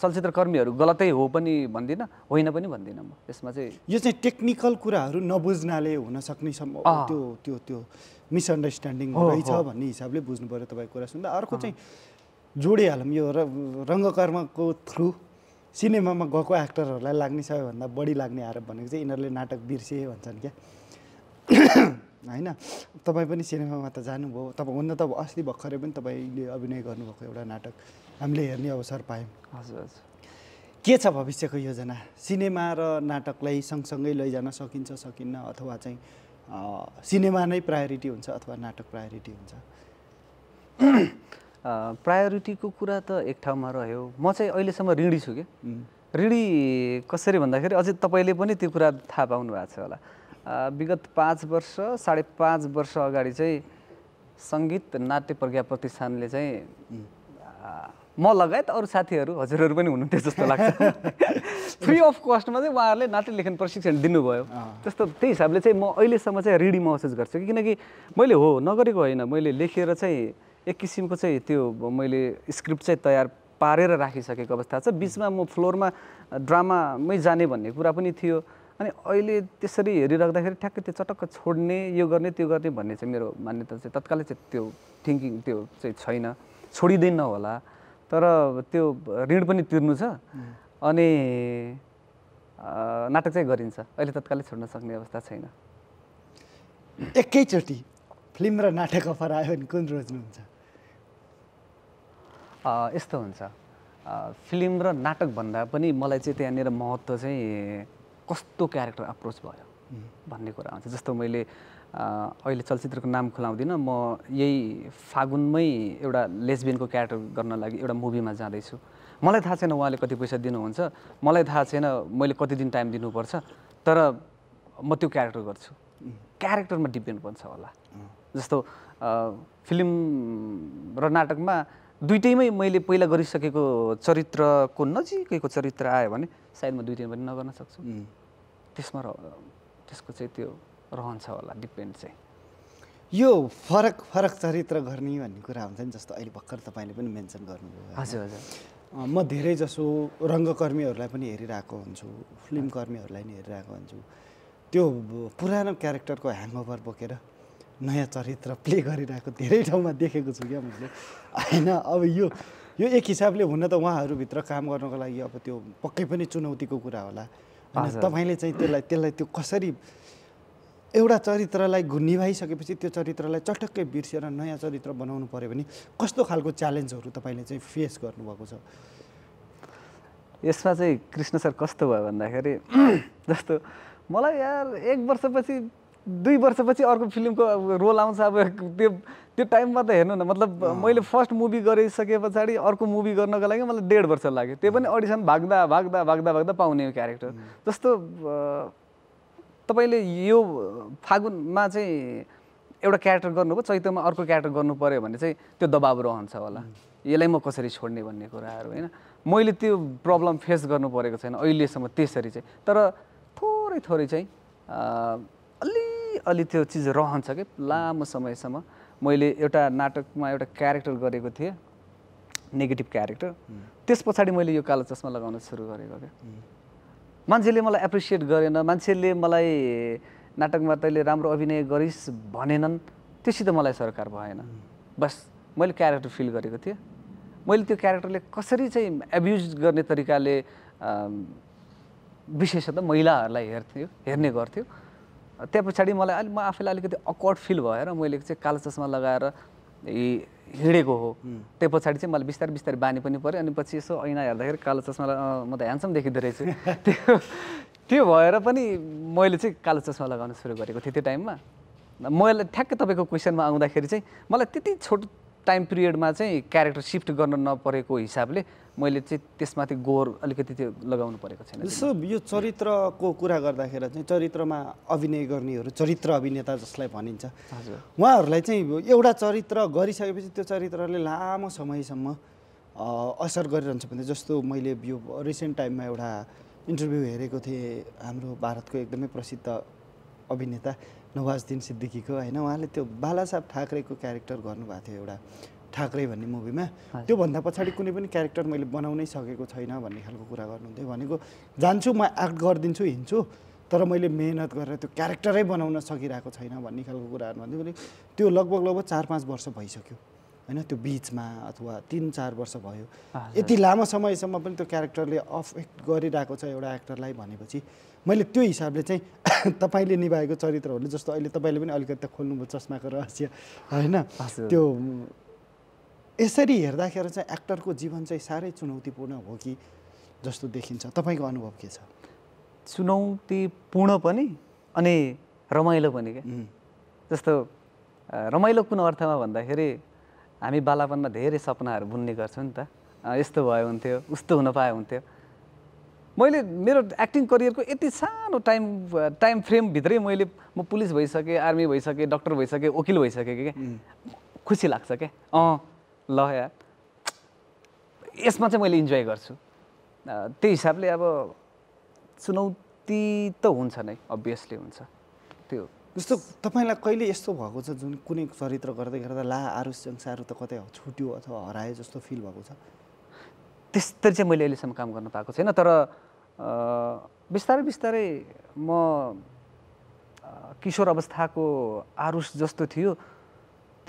Speaker 2: चलचित्रकर्मीहरू गलतै हो पनि भन्दिनँ होइन पनि भन्दिनँ म यसमा चाहिँ
Speaker 1: यो चाहिँ टेक्निकल कुराहरू नबुझ्नाले हुन सक्ने त्यो त्यो त्यो मिसअन्डरस्ट्यान्डिङ रहेछ भन्ने
Speaker 2: हिसाबले बुझ्नु पऱ्यो
Speaker 1: तपाईँको कुरा सुन्दा अर्को चाहिँ जोडिहालौँ यो रङ्गकर्मको थ्रु सिनेमामा गएको एक्टरहरूलाई लाग्ने सबैभन्दा बढी लाग्ने आरोप भनेको चाहिँ यिनीहरूले नाटक बिर्से भन्छन् क्या होइन तपाईँ पनि सिनेमामा त जानुभयो तपाईँ हुन त अस्ति भर्खरै पनि तपाईँले अभिनय गर्नुभएको एउटा नाटक हामीले हेर्ने अवसर पायौँ हजुर हजुर के छ भविष्यको योजना सिनेमा र नाटकलाई सँगसँगै लैजान सकिन्छ सकिन्न अथवा चाहिँ सिनेमा नै प्रायोरिटी हुन्छ अथवा नाटक प्रायोरिटी हुन्छ
Speaker 2: प्रायोरिटीको कुरा त एक ठाउँमा रह्यो म चाहिँ अहिलेसम्म ऋणी छु कि ऋणी कसरी भन्दाखेरि अझै तपाईँले पनि त्यो कुरा थाहा पाउनु भएको छ होला विगत पाँच वर्ष साढे पाँच वर्ष अगाडि चाहिँ सङ्गीत नाट्य प्रज्ञा प्रतिष्ठानले चाहिँ म लगायत अरू साथीहरू हजुरहरू पनि हुनुहुन्थ्यो जस्तो लाग्छ फ्री अफ कस्टमा चाहिँ उहाँहरूले नाट्य लेखन प्रशिक्षण दिनुभयो त्यस्तो त्यही हिसाबले चाहिँ म अहिलेसम्म चाहिँ रिडी महसुस गर्छु किनकि मैले हो नगरेको होइन मैले लेखेर चाहिँ एक किसिमको चाहिँ त्यो मैले स्क्रिप्ट चाहिँ तयार पारेर राखिसकेको अवस्था छ बिचमा म फ्लोरमा ड्रामामै जाने भन्ने कुरा पनि थियो अनि अहिले त्यसरी हेरिराख्दाखेरि ठ्याक्कै त्यो चटक्क छोड्ने यो गर्ने त्यो गर्ने भन्ने चाहिँ मेरो मान्यता चाहिँ तत्कालै चाहिँ त्यो थिङ्किङ त्यो चाहिँ छैन छोडिँदैन होला तर त्यो ऋण पनि तिर्नु छ अनि नाटक चाहिँ गरिन्छ अहिले तत्कालै छोड्न सक्ने अवस्था छैन
Speaker 1: एकैचोटि फिल्म र नाटक अफर आयो भने कुन रोज्नुहुन्छ
Speaker 2: यस्तो हुन्छ फिल्म र नाटक भन्दा पनि मलाई चाहिँ त्यहाँनिर महत्त्व चाहिँ कस्तो क्यारेक्टर अप्रोच भयो भन्ने कुरा आउँछ जस्तो मैले अहिले चलचित्रको नाम खुलाउँदिनँ म यही फागुनमै एउटा लेसबियनको क्यारेक्टर गर्न लागि एउटा मुभीमा जाँदैछु मलाई थाहा छैन उहाँले कति पैसा दिनुहुन्छ मलाई थाहा छैन मैले कति दिन टाइम दिनुपर्छ तर म त्यो क्यारेक्टर गर्छु क्यारेक्टरमा डिपेन्ड पर्छ होला जस्तो फिल्म र नाटकमा दुइटैमै मैले पहिला गरिसकेको चरित्रको नजिकैको चरित्र आयो भने सायद म दुइटैमा पनि नगर्न सक्छु त्यसमा त्यसको चाहिँ त्यो रहन्छ होला डिपेन्ड चाहिँ
Speaker 1: यो फरक फरक चरित्र गर्ने भन्ने कुरा हुन्छ नि जस्तो अहिले भर्खर तपाईँले पनि मेन्सन गर्नुभयो हजुर
Speaker 2: हजुर
Speaker 1: म धेरै जसो रङ्गकर्मीहरूलाई पनि हेरिरहेको हुन्छु फिल्म कर्मीहरूलाई पनि हेरिरहेको हुन्छु त्यो पुरानो क्यारेक्टरको ह्याङओभर बोकेर नयाँ चरित्र प्ले गरिरहेको धेरै ठाउँमा देखेको छु क्या मैले होइन अब यो यो एक हिसाबले हुन त उहाँहरूभित्र काम गर्नको लागि अब त्यो पक्कै पनि चुनौतीको कुरा होला तपाईँले चाहिँ त्यसलाई त्यसलाई त्यो कसरी एउटा चरित्रलाई निभाइसकेपछि त्यो चरित्रलाई चटक्कै बिर्सेर नयाँ चरित्र बनाउनु पऱ्यो भने
Speaker 2: कस्तो खालको च्यालेन्जहरू तपाईँले चाहिँ फेस गर्नुभएको छ यसमा चाहिँ कृष्ण सर कस्तो भयो भन्दाखेरि जस्तो मलाई यार एक वर्षपछि दुई वर्षपछि अर्को फिल्मको रोल आउँछ अब त्यो त्यो टाइममा त हेर्नु न मतलब मैले फर्स्ट मुभी गरिसके पछाडि अर्को मुभी गर्नको लागि मलाई डेढ वर्ष लाग्यो त्यो पनि अडिसन भाग्दा भाग्दा भाग्दा भाग्दा पाउने क्यारेक्टर जस्तो तपाईँले यो फागुनमा चाहिँ एउटा क्यारेक्टर गर्नुभयो चैतमा अर्को क्यारेक्टर गर्नु पऱ्यो भने चाहिँ त्यो दबाब रहन्छ होला यसलाई म कसरी छोड्ने भन्ने कुराहरू होइन मैले त्यो प्रब्लम फेस गर्नु परेको छैन अहिलेसम्म त्यसरी चाहिँ तर थोरै थोरै चाहिँ अलिअलि त्यो चिज रहन्छ कि लामो समयसम्म मैले एउटा नाटकमा एउटा क्यारेक्टर गरेको थिएँ नेगेटिभ क्यारेक्टर त्यस पछाडि मैले यो कालो चस्मा लगाउन सुरु गरेको क्या मान्छेले मलाई एप्रिसिएट गरेन मान्छेले मलाई नाटकमा तैँले राम्रो अभिनय गरिस् भनेनन् त्योसित मलाई सरकार भएन बस मैले क्यारेक्टर फिल गरेको थिएँ मैले त्यो क्यारेक्टरले कसरी चाहिँ एब्युज गर्ने तरिकाले विशेषतः महिलाहरूलाई हेर्थ्यो हेर्ने गर्थ्यो त्यहाँ पछाडि मलाई अलिक म आफैलाई अलिकति अकवर्ड फिल भएर मैले चाहिँ कालो चस्मा लगाएर हिँडेको हो त्यो पछाडि चाहिँ मलाई बिस्तारै बिस्तारै बानी पनि पऱ्यो अनि पछि यसो ऐना हेर्दाखेरि कालो चस्मा म त ह्यान्डसम देखिँदो रहेछु त्यो त्यो भएर पनि मैले चाहिँ कालो चस्मा लगाउन सुरु गरेको थिएँ त्यो टाइममा मैले ठ्याक्कै तपाईँको क्वेसनमा आउँदाखेरि चाहिँ मलाई त्यति छोटो टाइम पिरियडमा चाहिँ क्यारेक्टर सिफ्ट गर्न नपरेको हिसाबले मैले चाहिँ त्यसमाथि गोर अलिकति त्यो लगाउनु परेको छैन
Speaker 1: जस्तो यो चरित्रको कुरा गर्दाखेरि चाहिँ चरित्रमा अभिनय गर्नेहरू चरित्र अभिनेता जसलाई भनिन्छ उहाँहरूलाई चाहिँ एउटा चरित्र गरिसकेपछि त्यो चरित्रले लामो समयसम्म असर गरिरहन्छ भने जस्तो मैले यो रिसेन्ट टाइममा एउटा इन्टरभ्यू हेरेको थिएँ हाम्रो भारतको एकदमै प्रसिद्ध अभिनेता नवाजुद्दिन सिद्दिकीको होइन उहाँले त्यो बालासाब ठाकरेको क्यारेक्टर गर्नुभएको थियो एउटा ठाकरे भन्ने मुभीमा त्योभन्दा पछाडि कुनै पनि क्यारेक्टर मैले बनाउनै सकेको छैन भन्ने खालको कुरा गर्नुहुन्थ्यो भनेको जान्छु म एक्ट गरिदिन्छु हिँड्छु तर मैले मेहनत गरेर त्यो क्यारेक्टरै बनाउन सकिरहेको छैन भन्ने खालको कुराहरू भन्थ्यो भने त्यो लगभग लगभग चार पाँच वर्ष भइसक्यो होइन त्यो बिचमा अथवा तिन चार वर्ष भयो यति लामो समयसम्म पनि त्यो क्यारेक्टरले अफेक्ट गरिरहेको छ एउटा एक्टरलाई भनेपछि मैले त्यो हिसाबले चाहिँ तपाईँले निभाएको चरित्रहरूले जस्तो अहिले तपाईँले पनि अलिकति खोल्नुभयो चस्माको रहस्य होइन त्यो यसरी हेर्दाखेरि चाहिँ एक्टरको जीवन चाहिँ साह्रै चुनौतीपूर्ण हो कि जस्तो देखिन्छ
Speaker 2: तपाईँको अनुभव के छ चुनौतीपूर्ण पनि अनि रमाइलो पनि क्या जस्तो रमाइलो कुन अर्थमा भन्दाखेरि हामी बालापनमा धेरै सपनाहरू बुन्ने गर्छौँ नि त यस्तो भए हुन्थ्यो उस्तो हुन पाए हुन्थ्यो मैले मेरो एक्टिङ करियरको यति सानो टाइम टाइम फ्रेमभित्रै मैले म पुलिस भइसकेँ आर्मी भइसकेँ डक्टर भइसकेँ वकिल भइसकेँ क्या खुसी लाग्छ क्या अँ ल या यसमा चाहिँ मैले इन्जोय गर्छु त्यही हिसाबले अब चुनौती त हुन्छ नै अभियसली हुन्छ त्यो
Speaker 1: जस्तो तपाईँलाई कहिले यस्तो भएको छ जुन कुनै चरित्र गर्दै गर्दा ला आरु संसार त कतै
Speaker 2: छुट्यो अथवा हरायो जस्तो फिल भएको छ त्यस्तै चाहिँ मैले अहिलेसम्म काम गर्न पाएको छैन तर बिस्तारै बिस्तारै म किशोर अवस्थाको आरुष जस्तो थियो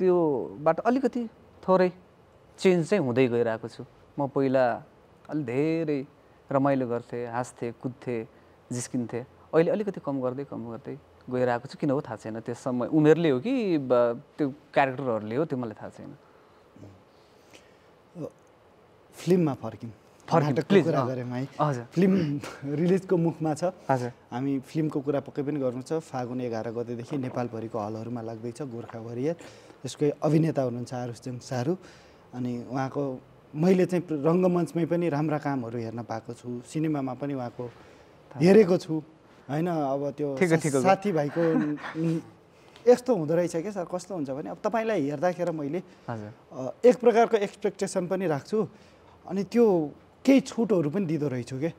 Speaker 2: त्योबाट अलिकति थोरै चेन्ज चाहिँ हुँदै गइरहेको छु म पहिला अलि धेरै रमाइलो गर्थेँ हाँस्थेँ कुद्थेँ जिस्किन्थेँ अहिले अलिकति कम गर्दै कम गर्दै गइरहेको छु किन हो थाहा छैन त्यस समय उमेरले हो कि त्यो क्यारेक्टरहरूले हो त्यो मलाई थाहा छैन
Speaker 1: फिल्ममा फर्किम फिल्म रिलिजको मुखमा छ हामी फिल्मको कुरा पक्कै पनि गर्नु छ फागुन एघार गतेदेखि नेपालभरिको हलहरूमा लाग्दैछ गोर्खा वरियर यसकै अभिनेता हुनुहुन्छ आरुषजङ शाहरू अनि उहाँको मैले चाहिँ रङ्गमञ्चमै पनि राम्रा कामहरू हेर्न पाएको छु सिनेमामा पनि उहाँको हेरेको छु होइन अब त्यो साथीभाइको यस्तो हुँदो रहेछ क्या सर कस्तो हुन्छ भने अब तपाईँलाई हेर्दाखेरि मैले एक प्रकारको एक्सपेक्टेसन पनि राख्छु अनि त्यो केही छुटहरू पनि दिँदो रहेछु क्या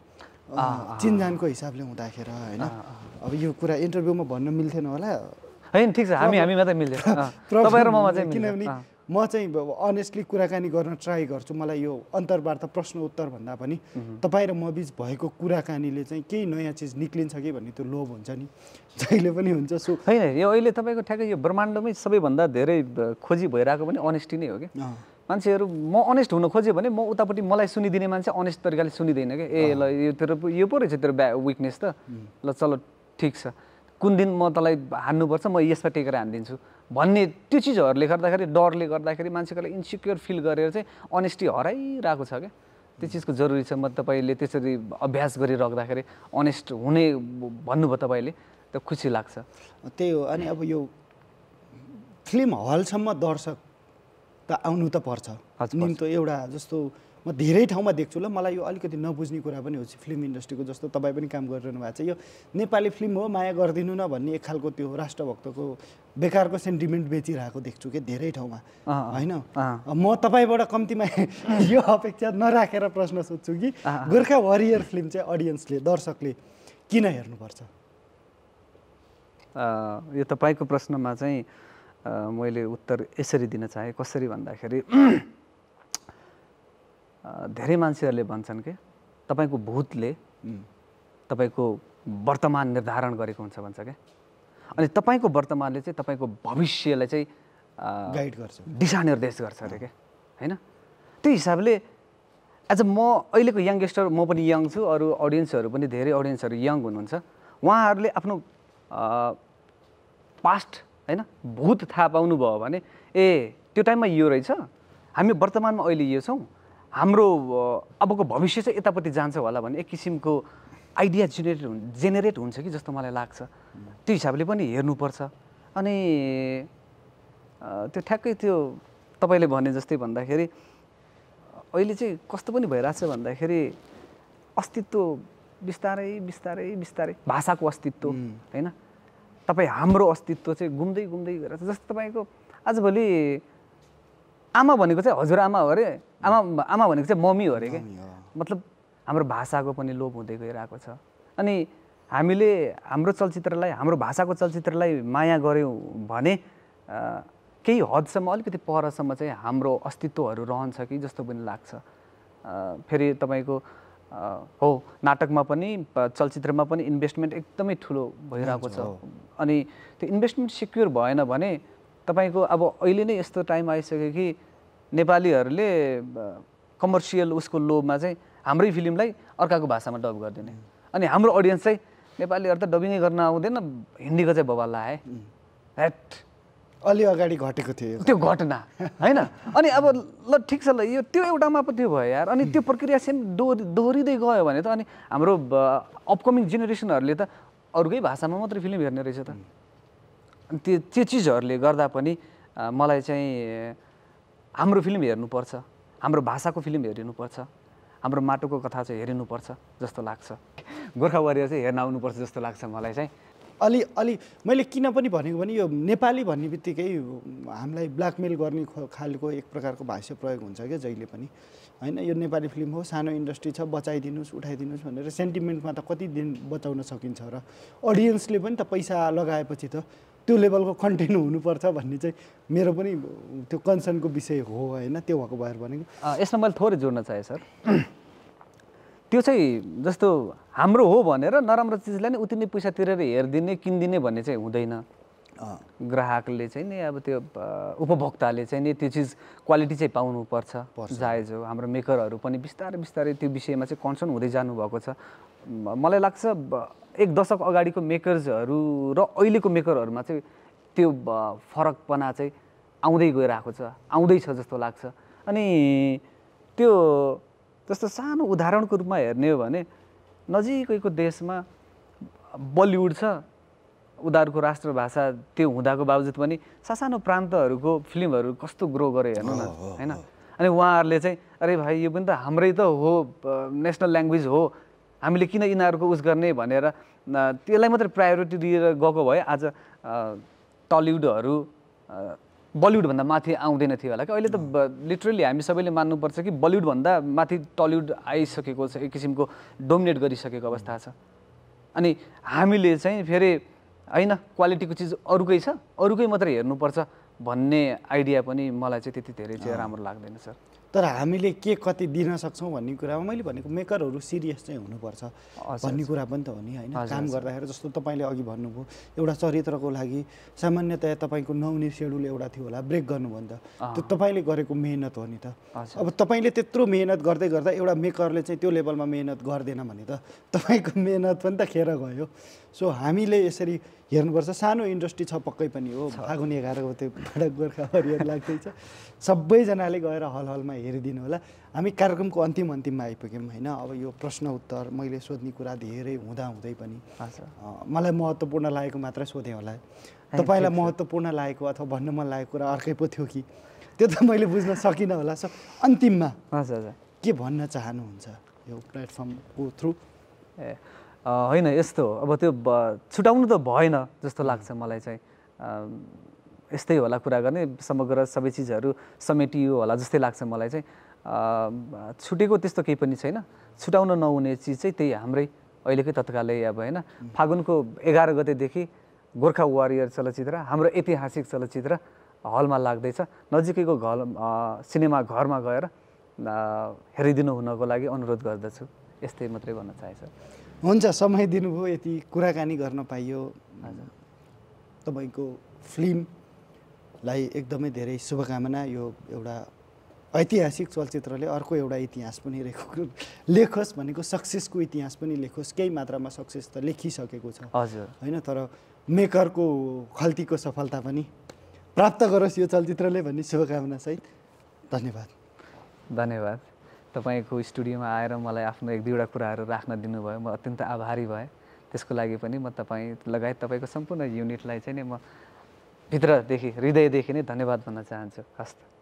Speaker 1: चिनजानको हिसाबले हुँदाखेरि होइन अब यो कुरा इन्टरभ्यूमा भन्न मिल्थेन होला
Speaker 2: होइन ठिक छ हामी हामी मात्रै मिल्दैन किनभने
Speaker 1: म चाहिँ अनेस्टली कुराकानी गर्न ट्राई गर्छु मलाई यो अन्तर्वार्ता प्रश्न उत्तर भन्दा पनि तपाईँ र म बिच
Speaker 2: भएको कुराकानीले चाहिँ केही नयाँ चिज निक्लिन्छ कि भन्ने त्यो लोभ हुन्छ नि जहिले पनि हुन्छ सो होइन यो अहिले तपाईँको ठ्याक्कै यो ब्रह्माण्डमै सबैभन्दा धेरै खोजी भइरहेको पनि अनेस्टी नै हो कि मान्छेहरू म अनेस्ट हुन खोज्यो भने म उतापट्टि मलाई सुनिदिने मान्छे अनेस्ट तरिकाले सुनिँदैन कि ए ल यो तेरो यो पो रहेछ तेरो ब्या विकनेस त ल चलो ठिक छ कुन दिन म तँलाई हान्नुपर्छ म यसमा टेकेर हानिदिन्छु भन्ने त्यो चिजहरूले गर्दाखेरि डरले गर्दाखेरि मान्छेकोलाई इन्सिक्योर फिल गरेर चाहिँ अनेस्टी हराइरहेको छ क्या त्यो चिजको जरुरी छ म तपाईँले त्यसरी अभ्यास गरिराख्दाखेरि अनेस्ट हुने भन्नुभयो तपाईँले त खुसी लाग्छ त्यही
Speaker 1: हो अनि अब यो फिल्म हलसम्म दर्शक त आउनु त पर्छ निम्तो एउटा जस्तो म धेरै ठाउँमा देख्छु ल मलाई यो अलिकति नबुझ्ने कुरा पनि हो फिल्म इन्डस्ट्रीको जस्तो तपाईँ पनि काम गरिरहनु भएको छ यो नेपाली फिल्म हो माया गरिदिनु न भन्ने एक खालको त्यो राष्ट्रभक्तको बेकारको सेन्टिमेन्ट बेचिरहेको देख्छु कि धेरै ठाउँमा होइन म तपाईँबाट कम्तीमा यो अपेक्षा नराखेर प्रश्न सोध्छु कि गोर्खा वरियर फिल्म चाहिँ अडियन्सले दर्शकले किन हेर्नुपर्छ
Speaker 2: यो तपाईँको प्रश्नमा चाहिँ मैले उत्तर यसरी दिन चाहेँ कसरी भन्दाखेरि धेरै मान्छेहरूले भन्छन् कि तपाईँको भूतले तपाईँको वर्तमान निर्धारण गरेको हुन्छ भन्छ क्या अनि तपाईँको वर्तमानले चाहिँ तपाईँको भविष्यलाई चाहिँ गाइड गर्छ दिशानिर्देश गर्छ अरे क्या होइन त्यही हिसाबले एज अ म अहिलेको यङ्गेस्टर म पनि यङ छु अरू अडियन्सहरू पनि धेरै अडियन्सहरू यङ हुनुहुन्छ उहाँहरूले आफ्नो पास्ट होइन भूत थाहा पाउनुभयो भने ए त्यो टाइममा यो रहेछ हामी वर्तमानमा अहिले यो छौँ हाम्रो अबको भविष्य चाहिँ यतापट्टि जान्छ होला भने एक किसिमको आइडिया जेनेरेट हुन् जेनेरेट हुन्छ कि जस्तो मलाई लाग्छ त्यो हिसाबले पनि हेर्नुपर्छ अनि त्यो ठ्याक्कै त्यो तपाईँले भने जस्तै भन्दाखेरि अहिले चाहिँ कस्तो पनि भइरहेछ भन्दाखेरि अस्तित्व बिस्तारै बिस्तारै बिस्तारै भाषाको अस्तित्व होइन तपाईँ हाम्रो अस्तित्व चाहिँ गुम्दै गुम्दै गइरहेछ जस्तो तपाईँको आजभोलि आमा भनेको चाहिँ हजुरआमा हो अरे आमा आमा भनेको चाहिँ मम्मी हो अरे क्या मतलब हाम्रो भाषाको पनि लोप हुँदै गइरहेको छ अनि हामीले हाम्रो चलचित्रलाई हाम्रो भाषाको चलचित्रलाई माया गऱ्यौँ भने केही हदसम्म अलिकति परसम्म चाहिँ हाम्रो अस्तित्वहरू रहन्छ कि जस्तो पनि लाग्छ फेरि तपाईँको हो नाटकमा पनि चलचित्रमा पनि इन्भेस्टमेन्ट एकदमै ठुलो भइरहेको छ अनि त्यो इन्भेस्टमेन्ट सिक्योर भएन भने तपाईँको अब अहिले नै यस्तो टाइम आइसक्यो कि नेपालीहरूले कमर्सियल उसको लोभमा चाहिँ हाम्रै फिल्मलाई अर्काको भाषामा डब गरिदिने अनि हाम्रो अडियन्स चाहिँ नेपालीहरू त डबिङै गर्न आउँदैन हिन्दीको चाहिँ बबाल आए हेट अलि अगाडि घटेको थियो त्यो घटना होइन अनि अब ल ठिक छ ल यो त्यो एउटामा पो त्यो भयो यार अनि त्यो प्रक्रिया सेम दोहोरी दोहोरिँदै गयो भने त अनि हाम्रो अपकमिङ जेनेरेसनहरूले त अरूकै भाषामा मात्रै फिल्म हेर्ने रहेछ त अनि त्यो त्यो चिजहरूले गर्दा पनि मलाई चाहिँ हाम्रो फिल्म हेर्नुपर्छ हाम्रो भाषाको फिल्म हेरिनुपर्छ हाम्रो माटोको कथा चाहिँ हेरिनुपर्छ जस्तो लाग्छ गोर्खा वरिया चाहिँ हेर्न आउनुपर्छ जस्तो लाग्छ मलाई चाहिँ अलि अलि मैले किन पनि
Speaker 1: भनेको भने यो नेपाली भन्ने बित्तिकै हामीलाई ब्ल्याकमेल गर्ने खालको एक प्रकारको भाष्य प्रयोग हुन्छ क्या जहिले पनि होइन यो नेपाली फिल्म हो सानो इन्डस्ट्री छ बचाइदिनुहोस् उठाइदिनुहोस् भनेर सेन्टिमेन्टमा त कति दिन बचाउन सकिन्छ र अडियन्सले पनि त पैसा लगाएपछि त त्यो लेभलको कन्टेन्ट हुनुपर्छ भन्ने चाहिँ मेरो पनि त्यो कन्सर्नको विषय हो होइन त्यो भएको भएर भनेको
Speaker 2: यसमा मैले थोरै जोड्न चाहेँ सर त्यो चाहिँ जस्तो हाम्रो हो भनेर नराम्रो चिजलाई नै उति नै पैसा तिरेर हेरिदिने किनिदिने भन्ने चाहिँ हुँदैन ग्राहकले चाहिँ नि अब त्यो उपभोक्ताले चाहिँ नि त्यो चिज क्वालिटी चाहिँ पाउनुपर्छ जायज हो हाम्रो मेकरहरू पनि बिस्तारै बिस्तारै त्यो विषयमा चाहिँ कन्सर्न हुँदै जानुभएको छ मलाई लाग्छ एक दशक अगाडिको मेकर्सहरू र अहिलेको मेकरहरूमा चाहिँ त्यो फरकपना चाहिँ आउँदै गइरहेको छ आउँदैछ जस्तो लाग्छ अनि त्यो जस्तो सानो उदाहरणको रूपमा हेर्ने हो भने नजिकैको देशमा बलिउड छ उनीहरूको राष्ट्रभाषा त्यो हुँदाको बावजुद पनि सासानो प्रान्तहरूको फिल्महरू कस्तो ग्रो गरे हेर्नु न होइन अनि उहाँहरूले चाहिँ अरे भाइ यो पनि त हाम्रै त हो नेसनल ल्याङ्ग्वेज हो हामीले किन यिनीहरूको उस गर्ने भनेर त्यसलाई मात्रै प्रायोरिटी दिएर गएको भए आज टलिउडहरू बलिउडभन्दा माथि आउँदैन थियो होला कि अहिले त लिटरली हामी सबैले मान्नुपर्छ कि बलिउडभन्दा माथि टलिउड आइसकेको छ एक किसिमको डोमिनेट गरिसकेको अवस्था छ अनि हामीले चाहिँ फेरि होइन क्वालिटीको चिज अरूकै छ अरूकै मात्रै हेर्नुपर्छ भन्ने आइडिया पनि मलाई चाहिँ त्यति धेरै चाहिँ राम्रो लाग्दैन सर
Speaker 1: तर हामीले के कति दिन सक्छौँ भन्ने कुरामा मैले भनेको मेकरहरू सिरियस चाहिँ हुनुपर्छ भन्ने कुरा पनि त हो नि होइन काम गर्दाखेरि जस्तो तपाईँले अघि भन्नुभयो एउटा चरित्रको लागि सामान्यतया तपाईँको नहुने सेड्युल एउटा थियो होला ब्रेक गर्नुभयो नि त त्यो तपाईँले गरेको मेहनत हो नि त अब तपाईँले त्यत्रो मेहनत गर्दै गर्दा एउटा मेकरले चाहिँ त्यो लेभलमा मेहनत गर्दैन भने त तपाईँको मेहनत पनि त खेर गयो सो हामीले यसरी हेर्नुपर्छ सानो इन्डस्ट्री छ पक्कै पनि हो फागुन एघार गतेबाट गोर्खा हरिहर लाग्दैछ सबैजनाले गएर हल हलमा हेरिदिनु होला हामी कार्यक्रमको अन्तिम अन्तिममा आइपुग्यौँ होइन अब यो प्रश्न उत्तर मैले सोध्ने कुरा धेरै हुँदा हुँदै पनि मलाई महत्त्वपूर्ण लागेको मात्र सोधेँ होला तपाईँलाई महत्त्वपूर्ण लागेको अथवा भन्न मन लागेको कुरा अर्कै पो थियो कि त्यो त मैले बुझ्न सकिनँ होला सो अन्तिममा
Speaker 2: के भन्न चाहनुहुन्छ यो प्लेटफर्मको थ्रु ए होइन यस्तो अब त्यो छुटाउनु त भएन जस्तो लाग्छ मलाई चाहिँ यस्तै होला कुरा गर्ने समग्र सबै चिजहरू समेटियो होला जस्तै लाग्छ मलाई चाहिँ छुटेको त्यस्तो केही पनि छैन छुटाउन नहुने चिज चाहिँ त्यही हाम्रै अहिलेकै तत्कालै अब होइन फागुनको एघार गतेदेखि गोर्खा वारियर चलचित्र हाम्रो ऐतिहासिक चलचित्र हलमा लाग्दैछ नजिकैको घर सिनेमा घरमा गएर हेरिदिनु हुनको लागि अनुरोध गर्दछु यस्तै मात्रै भन्न चाहेछ
Speaker 1: हुन्छ समय दिनुभयो यति कुराकानी गर्न पाइयो तपाईँको फिल्मलाई एकदमै धेरै शुभकामना यो एउटा ऐतिहासिक चलचित्रले अर्को एउटा इतिहास पनि रेख लेखोस् भनेको सक्सेसको इतिहास पनि लेखोस् केही मात्रामा सक्सेस त लेखिसकेको छ हजुर होइन तर मेकरको खल्तीको सफलता पनि प्राप्त गरोस् यो चलचित्रले भन्ने शुभकामनासहित धन्यवाद
Speaker 2: धन्यवाद तपाईँको स्टुडियोमा आएर मलाई आफ्नो एक दुईवटा कुराहरू राख्न दिनुभयो म अत्यन्त आभारी भएँ त्यसको लागि पनि म तपाईँ लगायत तपाईँको सम्पूर्ण युनिटलाई चाहिँ नि म भित्रदेखि हृदयदेखि नै धन्यवाद भन्न चाहन्छु हस्त